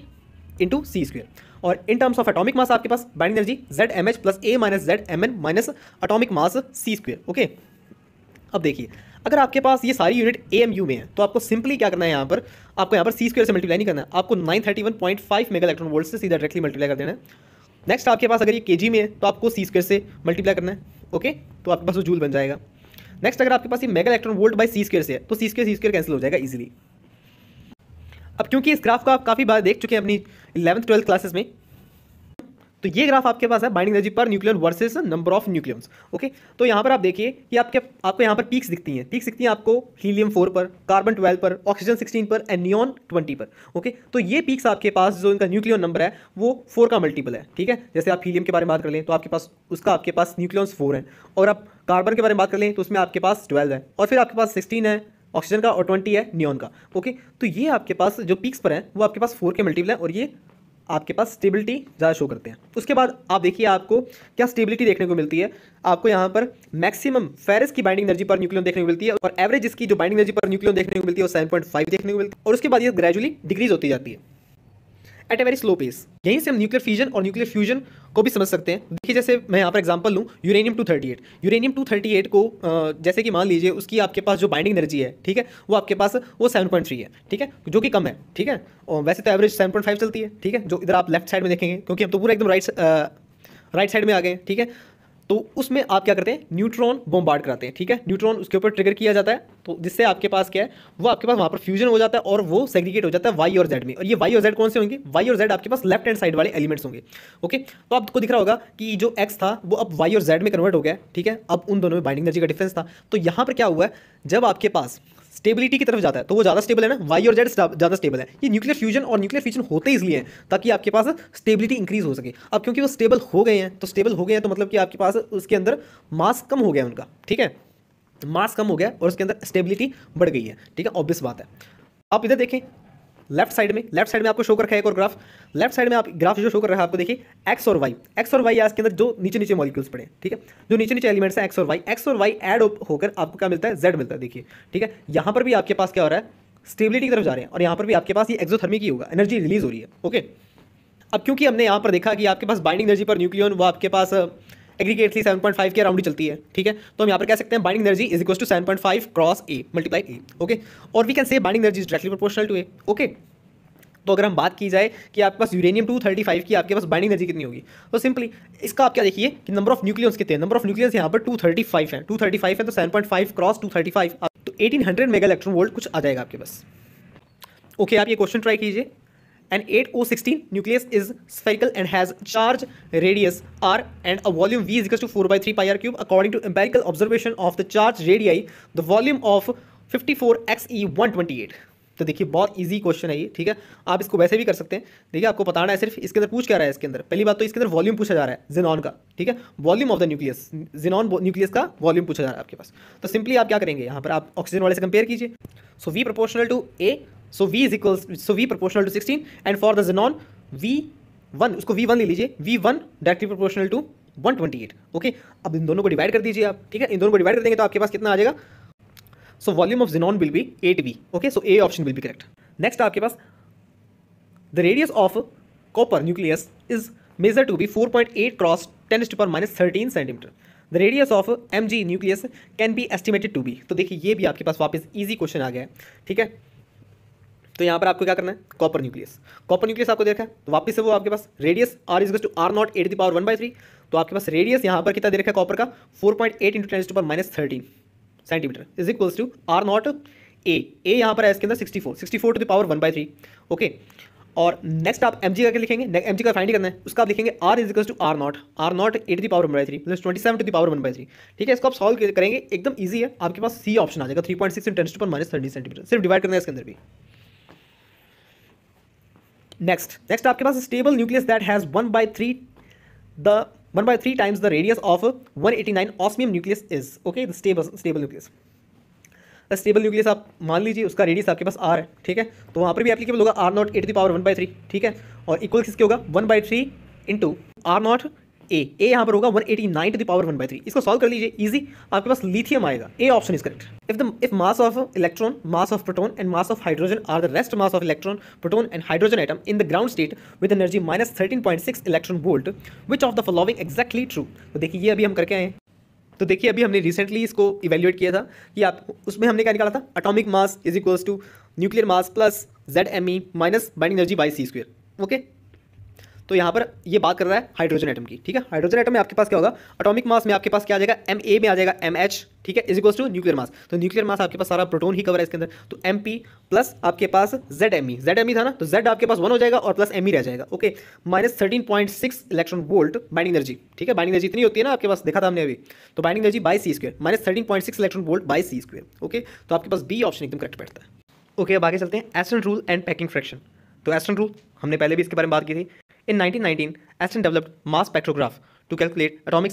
to C square और in terms of atomic mass आपके पास binding energy Z M H plus A minus Z M N minus atomic mass C square okay अब देखिए अगर आपके पास ये सारी यूनिट ए में है तो आपको सिंपली क्या करना है यहाँ पर आपको यहाँ पर सी स्क्वेयर से मल्टीप्लाई नहीं करना है आपको nine thirty one point five mega electron volt से सीधा डायरेक्टली मल्टीप्लाई कर देना है नेक्स्ट आपके पास अगर ये के में है तो आपको सी स्क्वेयर से मल्टीप्लाई करना है ओके तो आपके पास वो जूल बन जाएगा नेक्स्ट अगर आपके पास ये mega electron volt by C square से है तो C square C square cancel हो जाएगा ईजिली अब क्योंकि इस ग्राफ को आप काफ़ी बार देख चुके हैं अपनी इलेवंथ ट्वेल्थ क्लासेस में तो ये ग्राफ आपके पास है binding energy per nuclear versus number of nucleons okay तो यहाँ पर आप देखिए कि आपके आपको यहाँ पर पीक्स दिखती हैं पीक्स दिखती हैं आपको हीलियम फोर पर कार्बन ट्वेल्व पर ऑक्सीजन सिक्सटीन पर एंड नियॉन ट्वेंटी पर ओके तो ये पीक्स आपके पास जो इनका न्यूक्लियर नंबर है वो फोर का मल्टीपल है ठीक है जैसे आप हीलियम के बारे में बात कर लें तो आपके पास उसका आपके पास न्यूक्लियम्स फोर है और आप कार्बन के बारे में बात कर लें तो उसमें आपके पास ट्वेल्व है और फिर आपके पास सिक्सटीन है ऑक्सीजन का और ट्वेंटी है नियॉन का ओके तो ये आपके पास जो पीक्स पर हैं वो आपके पास फोर के मल्टीपल है और ये आपके पास स्टेबिलिटी ज़्यादा शो करते हैं उसके बाद आप देखिए आपको क्या स्टेबिलिटी देखने को मिलती है आपको यहाँ पर मैक्सिमम फेरस की बाइंडिंग एनर्जी पर न्यूक्लियन देखने को मिलती है और एवरेज इसकी जो बाइंडिंग एनर्जी पर न्यूक्लियन देखने को मिलती है वो सेवन पॉइंट फाइव देखने को मिलती है और उसके बाद ये ग्रेजुअली डिक्रीज होती जाती है at a very slow pace यहीं से हम न्यूक्लियर फ्यूजन और न्यूक्लियर फ्यूजन को भी समझ सकते हैं देखिए जैसे मैं यहाँ पर एग्जांपल लूँ यूरेनियम 238 यूरेनियम 238 को जैसे कि मान लीजिए उसकी आपके पास जो बाइंडिंग एनर्जी है ठीक है वो आपके पास वो 7.3 है ठीक है जो कि कम है ठीक है और वैसे तो एवरेज 7.5 चलती है ठीक है जो इधर आप लेफ्ट साइड में देखेंगे क्योंकि हम तो पूरा एकदम राइट राइट साइड में आ गए ठीक है तो उसमें आप क्या करते हैं न्यूट्रॉन बॉम्बार्ड कराते हैं ठीक है न्यूट्रॉन उसके ऊपर ट्रिगर किया जाता है तो जिससे आपके पास क्या है वो आपके पास वहाँ पर फ्यूजन हो जाता है और वो सेग्रीगेट हो जाता है वाई और जेड में और ये वाई और जेड कौन से होंगे वाई और जेड आपके पास लेफ्ट हैंड साइड वाले एलिमेंट्स होंगे ओके तो आपको दिख रहा होगा कि जो एक्स था वो अब वाई और जेड में कन्वर्ट हो गया ठीक है अब उन दोनों में बाइंडिंग एनर्जी का डिफरेंस था तो यहाँ पर क्या हुआ है जब आपके पास स्टेबिलिटी की तरफ जाता है तो वो ज़्यादा स्टेबल है ना वाई और जेड ज़्यादा स्टेबल है ये न्यूक्लियर फ्यूजन और न्यूक्लियर फ्यूजन होते इसलिए हैं ताकि आपके पास स्टेबिलिटी इंक्रीज हो सके अब क्योंकि वो स्टेबल हो गए हैं तो स्टेबल हो गए हैं तो मतलब कि आपके पास उसके अंदर मास कम हो गया उनका ठीक है मास कम हो गया और उसके अंदर स्टेबिलिटी बढ़ गई है ठीक है ऑब्वियस बात है आप इधर देखें लेफ्ट साइड में लेफ्ट साइड में आपको शो कर रखा है एक और ग्राफ लेफ्ट साइड में आप ग्राफ जो शो कर रहा है आपको देखिए एक्स और वाई एक्स और वाई आज के अंदर जो नीचे नीचे मॉलिक्यूल्स पड़े ठीक है जो नीचे नीचे एलिमेंट्स हैं एक्स और वाई एक्स और वाई एड होकर आपको क्या मिलता है जेड मिलता है देखिए ठीक है यहाँ पर भी आपके पास क्या हो रहा है स्टेबिलिटी की तरफ जा रहे हैं और यहाँ पर भी आपके पास ये एक्जोथर्मिक ही होगा एनर्जी रिलीज हो रही है ओके अब क्योंकि हमने यहाँ पर देखा कि आपके पास बाइंडिंग एनर्जी पर न्यूक्लियन वो आपके पास एग्रीकेटली सेवन पॉइंट फाइव के अराउंड चलती है ठीक है तो हम यहाँ पर कह सकते हैं binding energy is equal to seven point five cross A multiply A okay और we can say binding energy is directly proportional to A okay तो अगर हम बात की जाए कि आपके पास यूरेनियम टू थर्टी फाइव की आपके पास बाइंडिंग एनर्जी कितनी होगी तो सिंपली इसका आप क्या देखिए कि नंबर ऑफ न्यूक्लियस कितने नंबर ऑफ न्यूक्लियस यहाँ पर टू थर्टी फाइव है टू थर्टी फाइव है तो seven point five cross two thirty five तो eighteen hundred mega electron volt कुछ आ जाएगा आपके पास ओके आप ये क्वेश्चन ट्राई कीजिए eight O sixteen nucleus is spherical and has charge radius R and a volume V is to four by three pi are cube according to empirical observation of the charge radii the volume of fifty four X E one twenty eight तो देखिए बहुत easy question है ये ठीक है आप इसको वैसे भी कर सकते हैं देखिए आपको बताना है सिर्फ इसके अंदर पूछ क्या रहा है इसके अंदर पहली बात तो इसके अंदर वॉल्यूम पूछा जा रहा है जिनॉन का ठीक है volume of the nucleus xenon nucleus का वॉल्यूम पूछा जा रहा है आपके पास तो सिंपली आप क्या करेंगे यहाँ पर आप ऑक्सीजन वाले से कंपेयर कीजिए so V proportional to A so v is equal so V proportional to sixteen and for the xenon V one उसको वी वन ले लीजिए V one directly proportional to eight okay अब इन दोनों को डिवाइड कर दीजिए आप ठीक है इन दोनों को डिवाइड कर देंगे तो आपके पास कितना आ जाएगा so volume of xenon will be eight B okay so A option will be correct next आपके पास the radius of copper nucleus is measure to be four point eight cross ten to पर minus thirteen centimeter the radius of M G nucleus can be estimated to be तो देखिए ये भी आपके पास वापस ईजी क्वेश्चन आ गया है ठीक है तो यहाँ पर आपको क्या करना है कॉपर न्यूक्लियस कॉपर न्यूक्लियस आपको देखा है तो वापस से वो आपके पास radius R is to R naught at the power one by three तो आपके पास रेडियस यहाँ पर कितना दे रखा है कॉपर का four point eight into tens to पर minus thirteen centimeter is equals to R naught A A यहाँ पर है इसके अंदर sixty four sixty four to the power one by three okay और नेक्स्ट आप एम जी करके लिखेंगे एम जी का फाइंड करना है उसका आप लिखेंगे R is equal to R naught R naught eight the power one by three plus twenty seven to the power one by three ठीक है इसको आप सॉल्व करेंगे एकदम ईजी है आपके पास सी ऑप्शन आ जाएगा three point six into to पर माइनस थर्टी सेंटीमीटर सिर्फ डिवाइड करना है इसके अंदर भी नेक्स्ट नेक्स्ट आपके पास stable nucleus that has one by three the one by three times the radius of one eighty nine osmium nucleus is okay stable stable nucleus stable nucleus आप मान लीजिए उसका रेडियस आपके पास आर है ठीक है तो वहाँ पर भी एप्लीकेबल होगा R naught at the power one by three ठीक है और इक्वल किसके होगा one by three into R naught A A यहाँ पर होगा 189 eighty nine to the power one by three इसको सॉल्व कर लीजिए इजी आपके पास लिथियम आएगा A option is correct if the if mass of electron mass of proton and mass of hydrogen are the rest mass of electron proton and hydrogen atom in the ground state with energy minus thirteen point six electron volt which of the following exactly true तो देखिए ये अभी हम करके आए तो देखिए अभी हमने रिसेंटली इसको इवेल्युएट किया था कि आप उसमें हमने क्या निकाला था atomic mass is equals to nuclear mass plus Z M E minus bind energy by C square okay तो यहाँ पर ये बात कर रहा है हाइड्रोजन एटम की ठीक है हाइड्रोजन एटम में आपके पास क्या होगा अटोमिक मास में आपके पास क्या आ जाएगा एम ए में आ जाएगा एम एच ठीक है is equal to nuclear mass तो न्यूक्लियर मास आपके पास सारा प्रोटोन ही कवर है इसके अंदर तो एम पी प्लस आपके पास Z M E Z M E था ना तो जेड आपके पास वन हो जाएगा और प्लस एम ई रह जाएगा okay minus thirteen point six electron volt binding energy ठीक है बाइंडिंग एनर्जी इतनी होती है ना आपके पास देखा था हमने अभी तो binding energy by C square minus thirteen point six electron volt by C square okay तो आपके पास बी ऑप्शन एकदम करेक्ट बैठता है ओके okay, अब आगे चलते हैं Aston rule and packing fraction तो एस्टन रूल हमने पहले भी इसके बारे में बात की थी In 1919, Aston developed mass spectrograph to calculate atomic.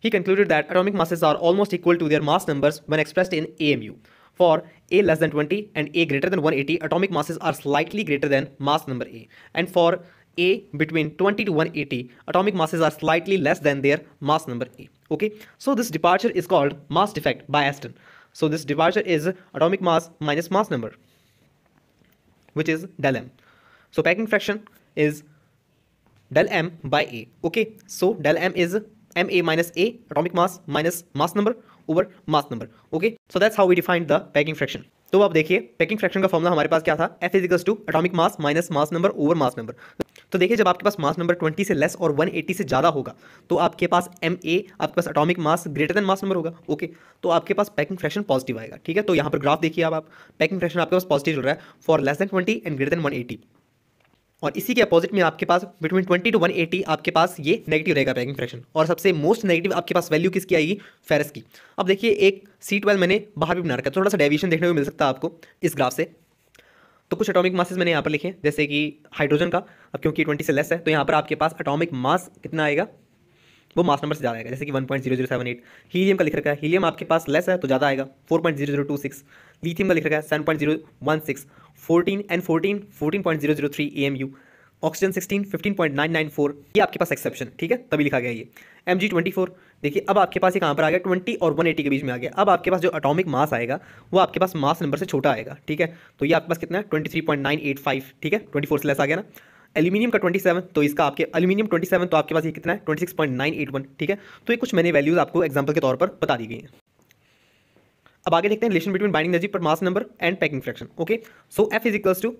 He concluded that atomic masses are almost equal to their mass numbers when expressed in AMU. For A less than 20 and A greater than 180, atomic masses are slightly greater than mass number A. And for A between 20 to 180, atomic masses are slightly less than their mass number A. Okay, so this departure is called mass defect by Aston. So this departure is atomic mass minus mass number, which is del m. So packing fraction is M by A okay so del M is M A minus A atomic mass minus mass number over mass number okay so that's how we defined the packing fraction तो आप देखिए packing fraction का फॉर्मला हमारे पास क्या था F is equals to atomic mass minus mass number over mass number तो देखिए जब आपके पास मास नंबर 20 से लेस और 180 से ज़्यादा होगा तो आपके पास एम ए आपके पास atomic mass greater than mass number होगा ओके तो आपके पास पैकिंग फ्रैक्शन पॉजिटिव आएगा ठीक है तो यहाँ पर ग्राफ देखिए आप, आप पैकिंग फ्रैक्शन आपके पास पॉजिटिव चल रहा है for less than 20 and greater than 180 और इसी के अपोजिट में आपके पास बिटवीन 20 टू 180 आपके पास ये नेगेटिव रहेगा पैकिंग फ्रैक्शन और सबसे मोस्ट नेगेटिव आपके पास वैल्यू किसकी आएगी फेरस की अब देखिए एक सी ट्वेल्व मैंने बाहर भी बना रखा थोड़ा सा डेविएशन देखने को मिल सकता है आपको इस ग्राफ से तो कुछ अटोमिक मासेस मैंने यहाँ पर लिखे जैसे कि हाइड्रोजन का अब क्योंकि ट्वेंटी से लेस है तो यहाँ पर आपके पास अटोमिक मास कितना आएगा वो मास नंबर से ज़्यादा आएगा जैसे कि one point zero zero seven eight helium का लिख रखा है हीलियम आपके पास लेस है तो ज़्यादा आएगा four point zero zero two six lithium का लिख रखा है seven point zero one six fourteen and fourteen fourteen point zero zero three A M U oxygen sixteen fifteen point nine nine four ये आपके पास एक्सेप्शन ठीक है तभी लिखा गया ये एम जी ट्वेंटी फोर देखिए अब आपके पास ये कहाँ पर आ गया ट्वेंटी और वन एटी के बीच में आ गया अब आपके पास जो अटोमिक मास आएगा वो आपके पास मास नंबर से छोटा आएगा ठीक है तो ये आपके पास कितना है twenty three point nine eight five ठीक है ट्वेंटी फोर से लेस आ गया ना एल्यूमिनियम का 27 तो इसका आपके एल्यूमिनियम 27 तो आपके पास ये कितना है 26.981 ठीक है तो ये कुछ मैंने वैल्यूज़ आपको एग्जांपल के तौर पर बता दी गई हैं अब आगे देखते हैं relation between binding energy per mass number and packing fraction okay so F is equals to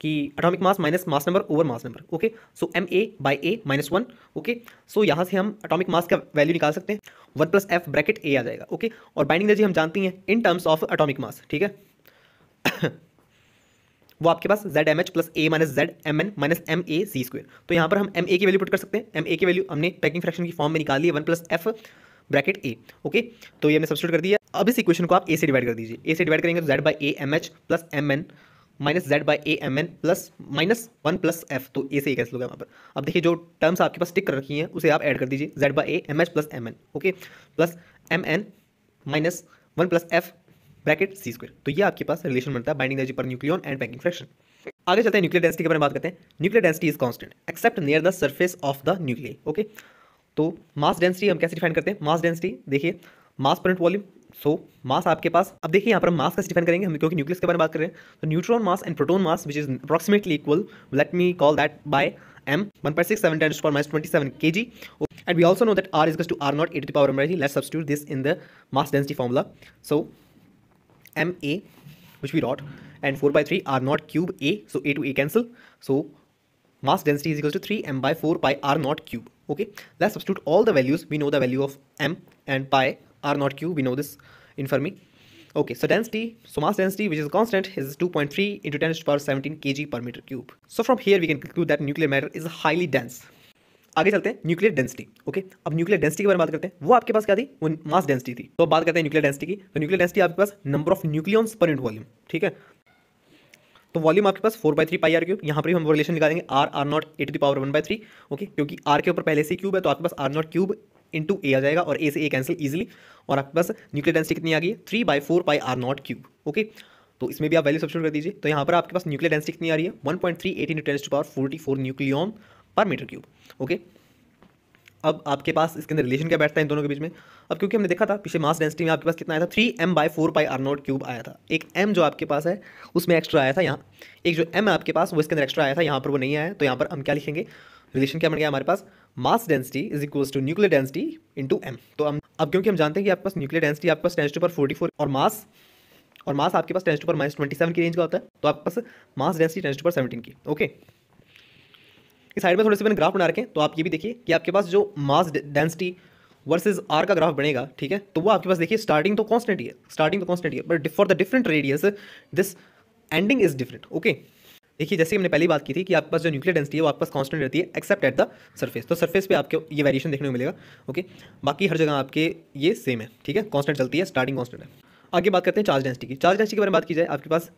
कि atomic mass minus mass number over mass number okay so M A by A minus one okay so यहाँ से हम atomic mass का value निकाल सकते हैं one plus F bracket A आ जाएगा ओके okay? और बाइंडिंग एनर्जी हम जानती हैं in terms of atomic mass ठीक है (coughs) वो आपके पास Z M H plus A minus Z M N minus M A C square तो यहाँ पर हम एम ए की वैल्यू पुट कर सकते हैं एम ए की वैल्यू हमने पैकिंग फ्रैक्शन की फॉर्म में निकाली है one plus F bracket A okay तो ये मैं सब्सिट्यूट कर दिया अब इस इक्वेशन को आप ए से डिवाइड कर दीजिए ए से डिवाइड करेंगे तो Z by A M H plus M N minus Z by A M N plus minus one plus F तो ए से एक कैसे लोग वहाँ पर अब देखिए जो टर्म्स आपके पास टिक कर रखी हैं उसे आप ऐड कर दीजिए Z by A M H plus M N okay plus M N minus one plus F bracket C square तो ये आपके पास रिलेशन बनता है binding energy per nucleon and packing fraction आगे चलते हैं न्यूक्लियर डेंसिटी के बारे में बात करते हैं nuclear density is constant except near the surface of the nuclear okay तो मास डेंसिटी हम कैसे डिफाइन करते हैं मास डेंसिटी देखिए मास प्रिंट वॉल्यूम सो मास आपके पास अब देखिए यहाँ पर मास कैसे डिफाइन करेंगे हम क्योंकि न्यूक्लियस के बारे में बात कर रहे हैं तो neutron mass and proton mass which is approximately equal let me call that by M one point six seven ten power minus twenty and we also know that R is to R naught at power energy let substitute this in the mass density formula so M A which we dot and four by three R naught cube A so A to A cancel so mass density is equal to three M by four by R naught cube okay let's substitute all the values we know the value of m and pi r not q we know this in fermi okay so density so mass density which is constant is 2.3 into 10 to the power 17 kg per meter cube so from here we can conclude that nuclear matter is highly dense आगे चलते हैं nuclear density okay अब nuclear density के बारे में बात करते हैं वो आपके पास क्या थी वो मास डेंसिटी थी तो बात करते हैं न्यूक्लियर डेंसिटी की तो न्यूक्लियर डेंसिटी आपके पास number of nucleons per unit volume ठीक है तो वॉल्यूम आपके पास four by three pi are cube यहाँ पर हम रिलेशन निकालेंगे R R naught A to the power one by three okay क्योंकि आर के ऊपर पहले से क्यूब है तो आपके पास R naught cube into A आ जाएगा और ए से ए कैंसिल ईजिली और आपके पास न्यूक्लियर डेंसिटी कितनी आ गई three by four pi R naught cube okay तो इसमें भी आप वैल्यू सब्सिट्यूट कर दीजिए तो यहाँ पर आपके पास न्यूक्लियर डेंसिटी कितनी आ रही है one point three eighteen two to power forty four nucleon per metre cube okay अब आपके पास इसके अंदर रिलेशन क्या बैठता है इन दोनों के बीच में अब क्योंकि हमने देखा था पिछले मास डेंसिटी में आपके पास कितना आया था three M by four pi R naught cube आया था एक एम जो आपके पास है उसमें एक्स्ट्रा आया था यहाँ एक जो एम है आपके पास वो इसके अंदर एक्स्ट्रा आया था यहाँ पर वो नहीं आया तो यहाँ पर हम क्या लिखेंगे रिलेशन क्या बन गया हमारे पास mass density is equals to nuclear density into M तो हम अब क्योंकि हम जानते हैं कि आपके पास न्यूक्लियर डेंसिटी आपके पास tens to power forty four और मास और मास आपके पास टेंस टू पर माइनस ट्वेंटी सेवन की रेंज का होता है तो आपके पास mass density tens to power seventeen की ओके साइड में थोड़े से मैंने ग्राफ बना रखें तो आप ये भी देखिए कि आपके पास जो मास डेंसिटी वर्सेज आर का ग्राफ बनेगा ठीक है तो वो आपके पास देखिए स्टार्टिंग तो कॉन्स्टेंट ही है स्टार्टिंग तो कॉन्स्टेंट ही है but for the different radius this ending is different okay देखिए जैसे हमने पहली बात की थी कि आपके पास जो न्यूक्लियर डेंसिटी है वो आपके पास कांस्टेंट रहती है एक्सेप्ट एट द सरफेस तो सरफेस पे आपको ये वेरिएशन देखने को मिलेगा ओके बाकी हर जगह आपके ये सेम है ठीक है कांस्टेंट चलती है स्टार्टिंग कांस्टेंट है आगे बात करते हैं चार्ज डेंसिटी की चार्ज डेंसिटी के बारे में बात की जाए आपके पास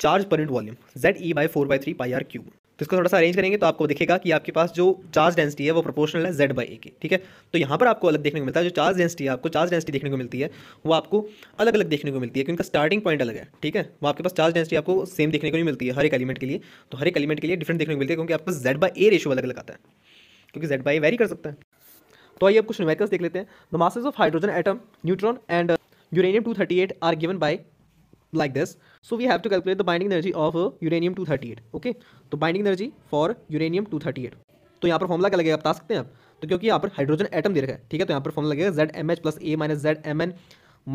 charge per unit volume Z E by four by three pi are cube तो इसको थोड़ा सा अरेंज करेंगे तो आपको दिखेगा कि आपके पास जो चार्ज डेंसिटी है वो प्रोपोर्शनल है जेड बाई ए की ठीक है तो यहाँ पर आपको अलग देखने को मिलता है जो चार्ज डेंसिटी है आपको चार्ज डेंसिटी देखने को मिलती है वो आपको अलग अलग देखने को मिलती है क्योंकि स्टार्टिंग पॉइंट अलग है ठीक है वो आपके पास चार्ज डेंसिटी आपको सेम देखने को नहीं मिलती है हर एक एलिमेंट के लिए तो हर एक एलिमेंट के लिए डिफरेंट देखने को मिलती है क्योंकि आपको जेड बाई ए रेशो अलग अलग आता है क्योंकि जेड बाई वेरी कर सकता है तो आइए आप कुछ न्यूमेरिकल्स देख लेते हैं the masses of hydrogen atom neutron and uranium two thirty eight are given by like this have to have the calculate energy of energy two thirty 238 okay तो बाइंडिंग एनर्जी फॉर यूरेनियम 238 तो यहाँ पर formula क्या लगेगा आप बता सकते हैं आप तो क्योंकि यहाँ पर हाइड्रोजन एटम दे रखा है ठीक है तो यहाँ पर फॉर्मुला लगेगा Z M H plus A minus Z M N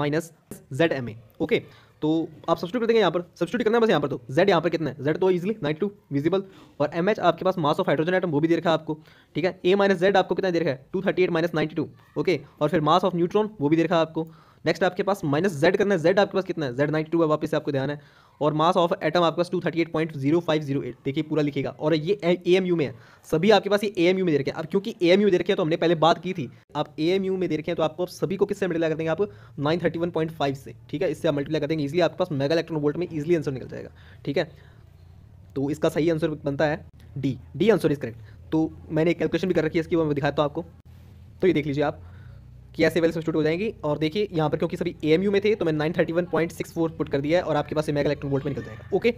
minus Z M A okay तो आप सब्सिट्यूट कर देंगे यहाँ पर सब्सिट्यूट करना है बस यहाँ पर तो जेड यहाँ पर कितना है जेड तो इजिली नाइट टू विजिबल और एम एच आपके पास मास ऑफ हाइड्रोजन एटम वो भी दे रखा है आपको ठीक है ए माइनस जेड आपको कितना दे रखा है two thirty eight minus ninety two okay और फिर मास ऑफ न्यूट्रॉन वो भी दे रखा है आपको नेक्स्ट आपके पास माइनस जेड करना है जेड आपके पास कितना है जेड नाइन टू है वापस आपको ध्यान है और मास ऑफ एटम आपके पास two thirty eight point zero five zero eight देखिए पूरा लिखेगा और ये ए एम यू में है सभी आपके पास ये ए एम यू में दे रखे हैं अब क्योंकि ए एम यू दे रखे हैं तो हमने पहले बात की थी आप ए एम यू में दे रखे हैं तो आपको सभी को किससे मल्टीप्लाई कर देंगे आप nine thirty one point five से ठीक है इससे आप मल्टीप्लाई कर देंगे इजिली आपके पास मेगा इलेक्ट्रॉन वोल्ट में इजिली आंसर निकल जाएगा ठीक है तो इसका सही आंसर बनता है D D answer is correct तो मैंने एक कैलकुलेशन भी कर रखी है इसकी वो मैं दिखाता हूँ आपको तो ये देख लीजिए आप कि ऐसे वेल सब्सिट्यूट हो जाएंगी और देखिए यहाँ पर क्योंकि सभी ए में थे तो मैंने nine thirty one point six four put कर दिया है और आपके पास मेगा इलेक्ट्रॉन वोल्ट में निकल जाएगा ओके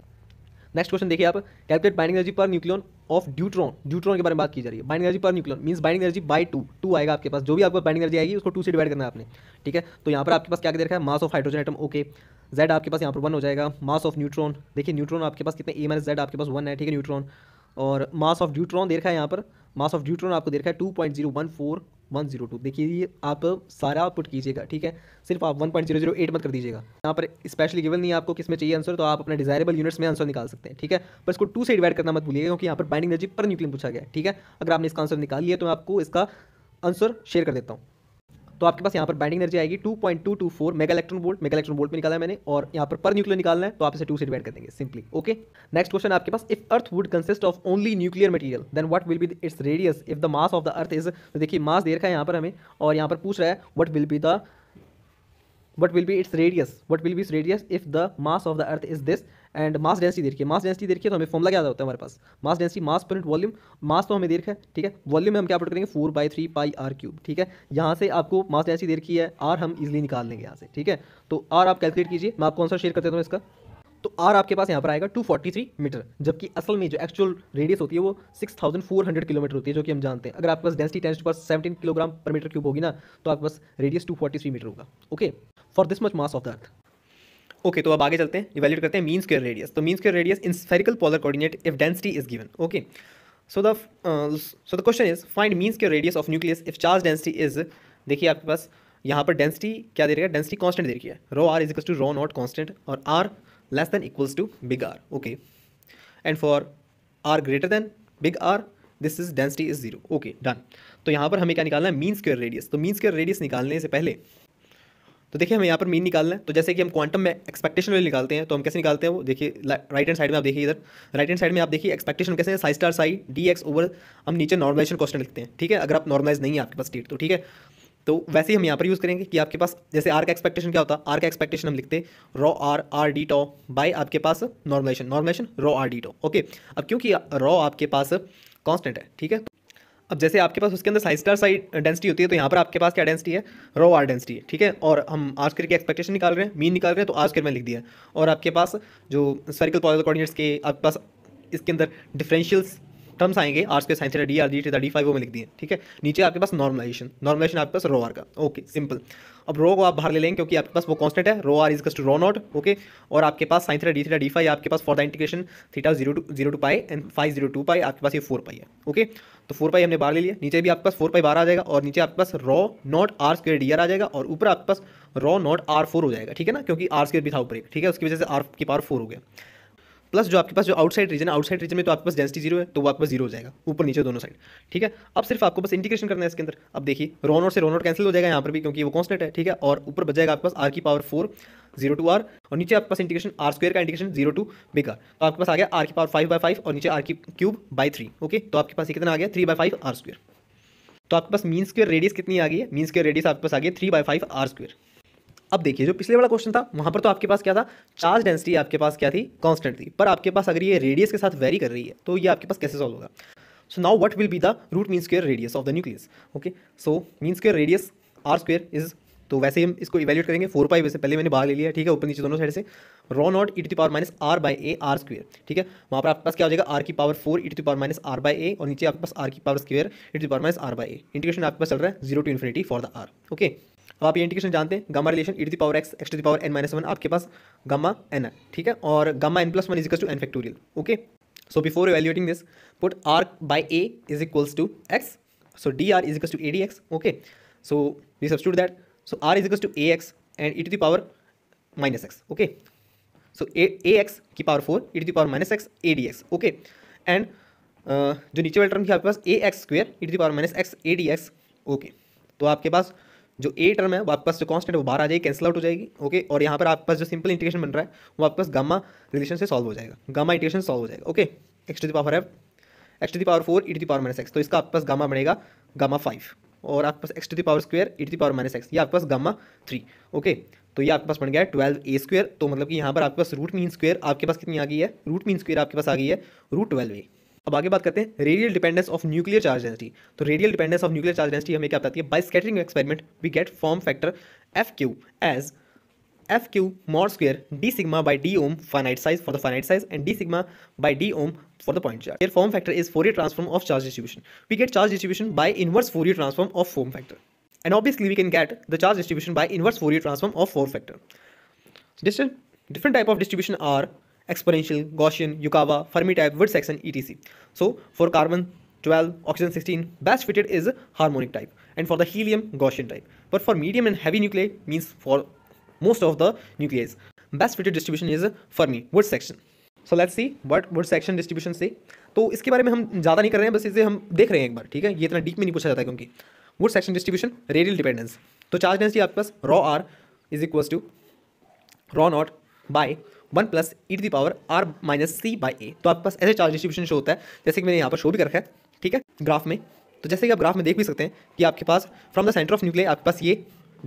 नेक्स्ट क्वेश्चन देखिए आप calculate binding energy per nucleon of deuteron deuteron के बारे में बात की जा रही है binding energy per nucleon mean binding energy by two two आएगा आपके पास जो भी आपको बाइंडिंग एनर्जी आएगी उसको टू से डिवाइड करना है आपने ठीक है तो यहाँ पर आपके पास क्या देखा है mass of hydrogen atom okay Z आपके पास यहाँ पर वन हो जाएगा मास ऑफ न्यूट्रॉन देखिए न्यूट्रॉन आपके पास कितने ए माइनस जेड आपके पास वन है ठीक है न्यूट्रॉन और मास ऑफ ड्यूट्रॉन देखा है यहाँ पर मास ऑफ ड्यूट्रॉन आपको देखा है two point zero one four one zero two देखिए ये आप सारा पुट कीजिएगा ठीक है सिर्फ आप one point zero zero eight मत कर दीजिएगा यहाँ पर स्पेशली गिवन नहीं आपको किस में चाहिए आंसर तो आप अपने डिजायरेबल यूनिट्स में आंसर निकाल सकते हैं ठीक है पर इसको टू से डिवाइड करना मत भूलिएगा क्योंकि यहाँ पर बाइंडिंग एनर्जी पर न्यूक्लियम पूछा गया ठीक है अगर आपने इसका आंसर निकाल लिया तो मैं आपको इसका आंसर शेयर कर देता हूँ तो आपके पास यहाँ पर बाइंडिंग एनर्जी आएगी two point two two four mega electron volt mega electron volt में निकाला है मैंने और यहाँ पर पर न्यूक्लियर निकालना है तो आप इसे टू से डिवाइड कर देंगे सिंपली ओके नेक्स्ट क्वेश्चन आपके पास if Earth would consist of only nuclear material then what will be its radius if the mass of the Earth is देखिए मास दे रखा है यहाँ पर हमें और यहाँ पर पूछ रहा है what will be the what will be its radius what will be its radius if the mass of the Earth is this and mass density देखिए मास डेंसिटी देखिए तो हमें फॉर्मला क्या होता है हमारे पास मास डेंसिटी मास पर वॉल्यूम मास तो हमें देखा है ठीक है वॉल्यूम में हम क्या पुट करेंगे four by three pi are cube ठीक है यहाँ से आपको मास डेंसिटी देखी है आर हम इजिली निकाल लेंगे यहाँ से ठीक है तो आर आप कैलकुलेट कीजिए मैं आपको आंसर शेयर कर देता हूँ इसका तो आर आपके पास यहाँ पर आएगा 243 मीटर जबकि असल में जो एक्चुअल रेडियस होती है वो 6400 किलोमीटर होती है जो कि हम जानते हैं अगर आपके पास डेंसिटी टेंस पर 17 किलोग्राम पर मीटर क्यूब होगी ना तो आपके पास रेडियस 243 मीटर होगा okay for this much mass of the Earth okay तो अब आगे चलते हैं इवेल्यूट करते हैं मीन स्क्र रेडियस तो mean square radius in spherical polar coordinate if density is given okay so the so the question is find mean square radius of nucleus if charge density is देखिए आपके पास यहाँ पर density क्या दे रही है density constant दे रखी है rho are is equal to rho naught constant और R less than equals to big R okay and for R greater than big R this is density is zero okay done तो यहाँ पर हमें क्या निकालना है मीन स्क्र रेडियस तो mean square radius निकालने से पहले तो देखिए हमें यहाँ पर मीन निकालना है तो जैसे कि हम क्वांटम में एक्सपेक्टेशन वैल्यू निकालते हैं तो हम कैसे निकालते हैं वो देखिए राइट हैंड साइड में आप देखिए इधर राइट हैंड साइड में आप देखिए एक्सपेक्टेशन कैसे psi star psi D X over हम नीचे नॉर्मलाइजेशन क्वेश्चन लिखते हैं ठीक है अगर आप नॉर्मलाइज नहीं है आपके पास स्टेट तो ठीक है तो वैसे ही हम यहाँ पर यूज़ करेंगे कि आपके पास जैसे आर का एक्सपेक्टेशन क्या होता है आर का एक्सपेक्टेशन हम लिखते rho R R D tau by आपके पास normalization normalization rho R D tau okay अब क्योंकि रॉ आपके पास कॉन्स्टेंट है ठीक है अब जैसे आपके पास उसके अंदर साइज स्टार साइड डेंसिटी होती है तो यहाँ पर आपके पास क्या डेंसिटी है रो आर डेंसिटी है ठीक है और हम आज करके एक्सपेक्टेशन निकाल रहे हैं मीन निकाल रहे हैं तो आज कर में लिख दिया और आपके पास जो सर्कल पॉलर कॉर्डिनेट्स के आपके पास इसके अंदर डिफरेंशियल्स टर्म्स आएंगे आर के sine D R D T D five वो में लिख दिए ठीक है नीचे आपके पास नॉर्मलाइजेशन नॉर्मलाइजेशन आपके पास रो आर का ओके सिंपल अब रो को आप बाहर ले लेंगे क्योंकि आपके पास वो कॉन्स्टेंट है rho R is equals to rho naught okay और आपके पास sine D theta D five आपके पास for the integration theta zero to zero to pi and five zero to pi आपके पास ये फोर पाई है ओके तो फोर पाई हमने बार ले लिया नीचे भी आपके पास फोर पाई बार आ जाएगा और नीचे आपके पास rho naught R square D आ जाएगा और ऊपर आपके पास रॉ नॉट आर फोर हो जाएगा ठीक है ना क्योंकि आर स्क्र भी था ऊपर ठीक है उसकी वजह से आर की पावर फोर हो गया प्लस जो आपके पास जो आउटसाइड रीजन है आउटसाइड रीजन में तो आपके पास डेंसिटी जीरो है तो वो आपके पास जीरो हो जाएगा ऊपर नीचे दोनों साइड ठीक है अब सिर्फ आपको बस इंटीग्रेशन करना है इसके अंदर अब देखिए और से और कैंसिल हो जाएगा यहाँ पर भी क्योंकि वो कॉन्स्टेंट है ठीक है और ऊपर बच जाएगा आपके पास आर की power four zero to R और नीचे आपके पास इंटीग्रेशन आर स्क्वेयर का इंटीग्रेशन जीरो टू बी का तो आपके पास आ गया आर की पावर फाइव बाई फाइव और नीचे आर की क्यूब बाई थ्री ओके तो आपके पास कितना आ गया three by five R square तो आपके पास मीन स्क्वायर रेडियस कितनी आ गई है मीन स्क्वायर रेडियस आपके पास आ गया three by five R square अब देखिए जो पिछले वाला क्वेश्चन था वहां पर तो आपके पास क्या था चार्ज डेंसिटी आपके पास क्या थी कॉन्स्टेंट थी पर आपके पास अगर ये रेडियस के साथ वेरी कर रही है तो ये आपके पास कैसे सॉल्व होगा so now what will be the root mean square radius of the nucleus okay so mean square radius R square is तो वैसे हम इसको इवेल्यूट करेंगे फोर पाई वैसे पहले मैंने भाग ले लिया ठीक है ऊपर नीचे दोनों साइड से rho naught it the power minus R by A R square ठीक है वहाँ पर आपके पास क्या हो जाएगा आर की power four it the power minus R by A और नीचे आपके पास आर की power square it the power minus R by A integration आपके पास चल रहा है zero to infinity for the R okay तो आप ये इंटीग्रेशन जानते हैं gamma relation it T power X X to power N minus one आपके पास गमा एन है ठीक है और gamma N plus one is equals to N factorial okay so before evaluating this put R by A is equals to X so dr is equals to adx okay so we that so R r is to A X and E to the power minus X okay so A X की power four to to power minus X A D X okay and जो नीचे वाले term की आपके पास A X square e to the power minus X A D X okay तो आपके पास जो ए टर्म है वो आपके पास जो कॉन्स्टेंट है वो बाहर आ जाएगी कैंसिल आउट हो जाएगी ओके और यहाँ पर आपके पास जो सिंपल इंटीग्रेशन बन रहा है वो आपके पास गामा रिलेशन से सॉल्व हो जाएगा गामा इंटीग्रेशन सॉल्व हो जाएगा okay x to the power है x to the power four e to the power minus x तो इसका आपके पास गामा बनेगा गामा फाइव और आपके पास x to the power square e to the power minus x ये आपके पास गामा थ्री ओके तो ये आपके पास बन गया है ट्वेल्व ए स्क्वेयर तो मतलब कि यहाँ पर आपके पास रूट मीन स्क्वेयर आपके पास कितनी आ गई है रूट मीन स्क्वेयर आपके पास आ गई है रूट ट्वेल्व ए अब आगे बात करते हैं radial dependence of nuclear charge density तो radial dependence of nuclear charge density हमें क्या बताती है by scattering experiment we get form factor f q as f q mod square d sigma by d omega finite size for the finite size and d sigma by d omega for the point charge form factor is Fourier transform of charge distribution we get charge distribution by inverse Fourier transform of form factor and obviously we can get the charge distribution by inverse Fourier transform of form factor distant different type of distribution are exponential Gaussian Yukawa type Woods Saxon ई so for carbon twelve oxygen sixteen best fitted is harmonic type and for the helium Gaussian type but for medium and heavy nuclear means for most of the nucleus best fitted distribution is Fermi Woods Saxon so let's see what Woods Saxon distribution से तो इसके बारे में हम ज़्यादा नहीं कर रहे हैं बस इसे हम देख रहे हैं एक बार ठीक है ये इतना डीप में नहीं पूछा जाता क्योंकि Woods Saxon distribution radial dependence तो चार्ज डेंसिटी आपके पास rho r is equal to rho naught by one plus e to power r minus c by a तो आपके पास ऐसे चार्ज डिस्ट्रीब्यूशन शो होता है जैसे कि मैंने यहाँ पर शो भी कर रखा है ठीक है ग्राफ में तो जैसे कि आप ग्राफ में देख भी सकते हैं कि आपके पास from the center of nuclear आपके पास ये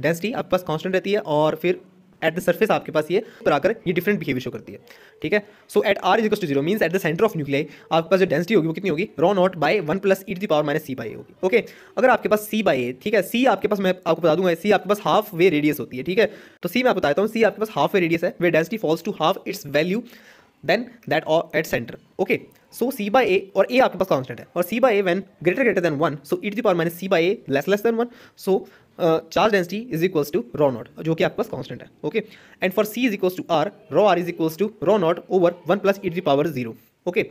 डेंसिटी आपके पास कॉन्स्टेंट रहती है और फिर एट द सर्फेस आपके पास ये पर आकर ये डिफरेंट बिहेवियर शो करती है ठीक है so at r is to zero mean at the center of nuclei आपके पास जो डेंसिटी होगी वो कितनी होगी rho naught by one plus e to power minus c by होगी ओके अगर आपके पास सी बाई ए ठीक है सी आपके पास मैं आपको बता दूंगा सी आपके पास हाफ वे रेडियस होती है ठीक है तो सी मैं आपको बताता हूँ सी आपके पास हाफ वे रेडियस है where density falls to half its value than that at center okay so c by a और ए आपके पास कॉन्स्टेंट है और c by a when greater greater than one so e the power minus c by a less less than one so charge density is equals to rho naught जो कि आपके पास constant है okay and for c is equals to r rho r is equals to rho naught over one plus e the power zero okay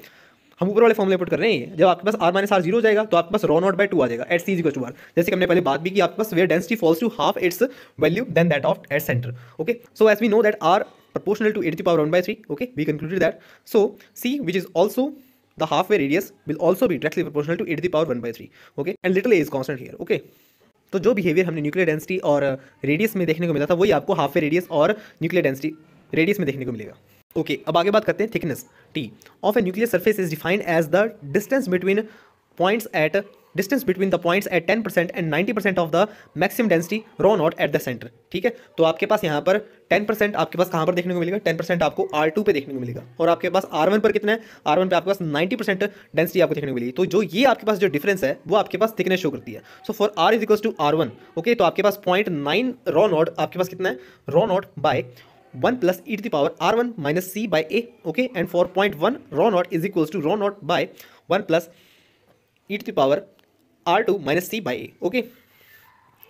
हम ऊपर वाले फॉर्मुले put कर रहे हैं जब आपके पास आर माइनस आर जीरो जाएगा तो आपके पास रॉ नॉट बाय टू आ जाएगा at c is to r जैसे कि हमने पहले बात भी की आपके पास where density falls to half its value than that of at center okay so as we know that r proportional to 80 e to the power 1 by 3 okay we concluded that so c which is also the halfway radius will also be directly proportional to e to the power 1 by 3 okay and little a is constant here okay तो जो behaviour हमने nuclear density और radius uh, में देखने को मिला था वही आपको हाफ वे रेडियस और न्यूक्लियर डेंसिटी रेडियस में देखने को मिलेगा ओके okay, अब आगे बात करते हैं thickness t of a nuclear surface is defined as the distance between points at distance between the points at ten percent and ninety percent of the maximum density rho naught at the center ठीक है तो आपके पास यहाँ पर ten percent आपके पास कहाँ पर देखने को मिलेगा टेन परसेंट आपको आर टू पे देखने को मिलेगा और आपके पास आर वन पर कितना है आर वन पर आपके पास नाइन्टी परसेंट डेंसिटी आपको देखने को मिलेगी तो जो ये आपके पास जो डिफरेंस है वो आपके पास थिकनेस शो करती है so for are is equals to r one okay तो आपके पास पॉइंट नाइन रो नॉट आपके पास कितना है rho naught by one plus e to the power r one minus c by A okay and for point one rho naught is equals to rho naught by one plus e to the power r two minus c by A okay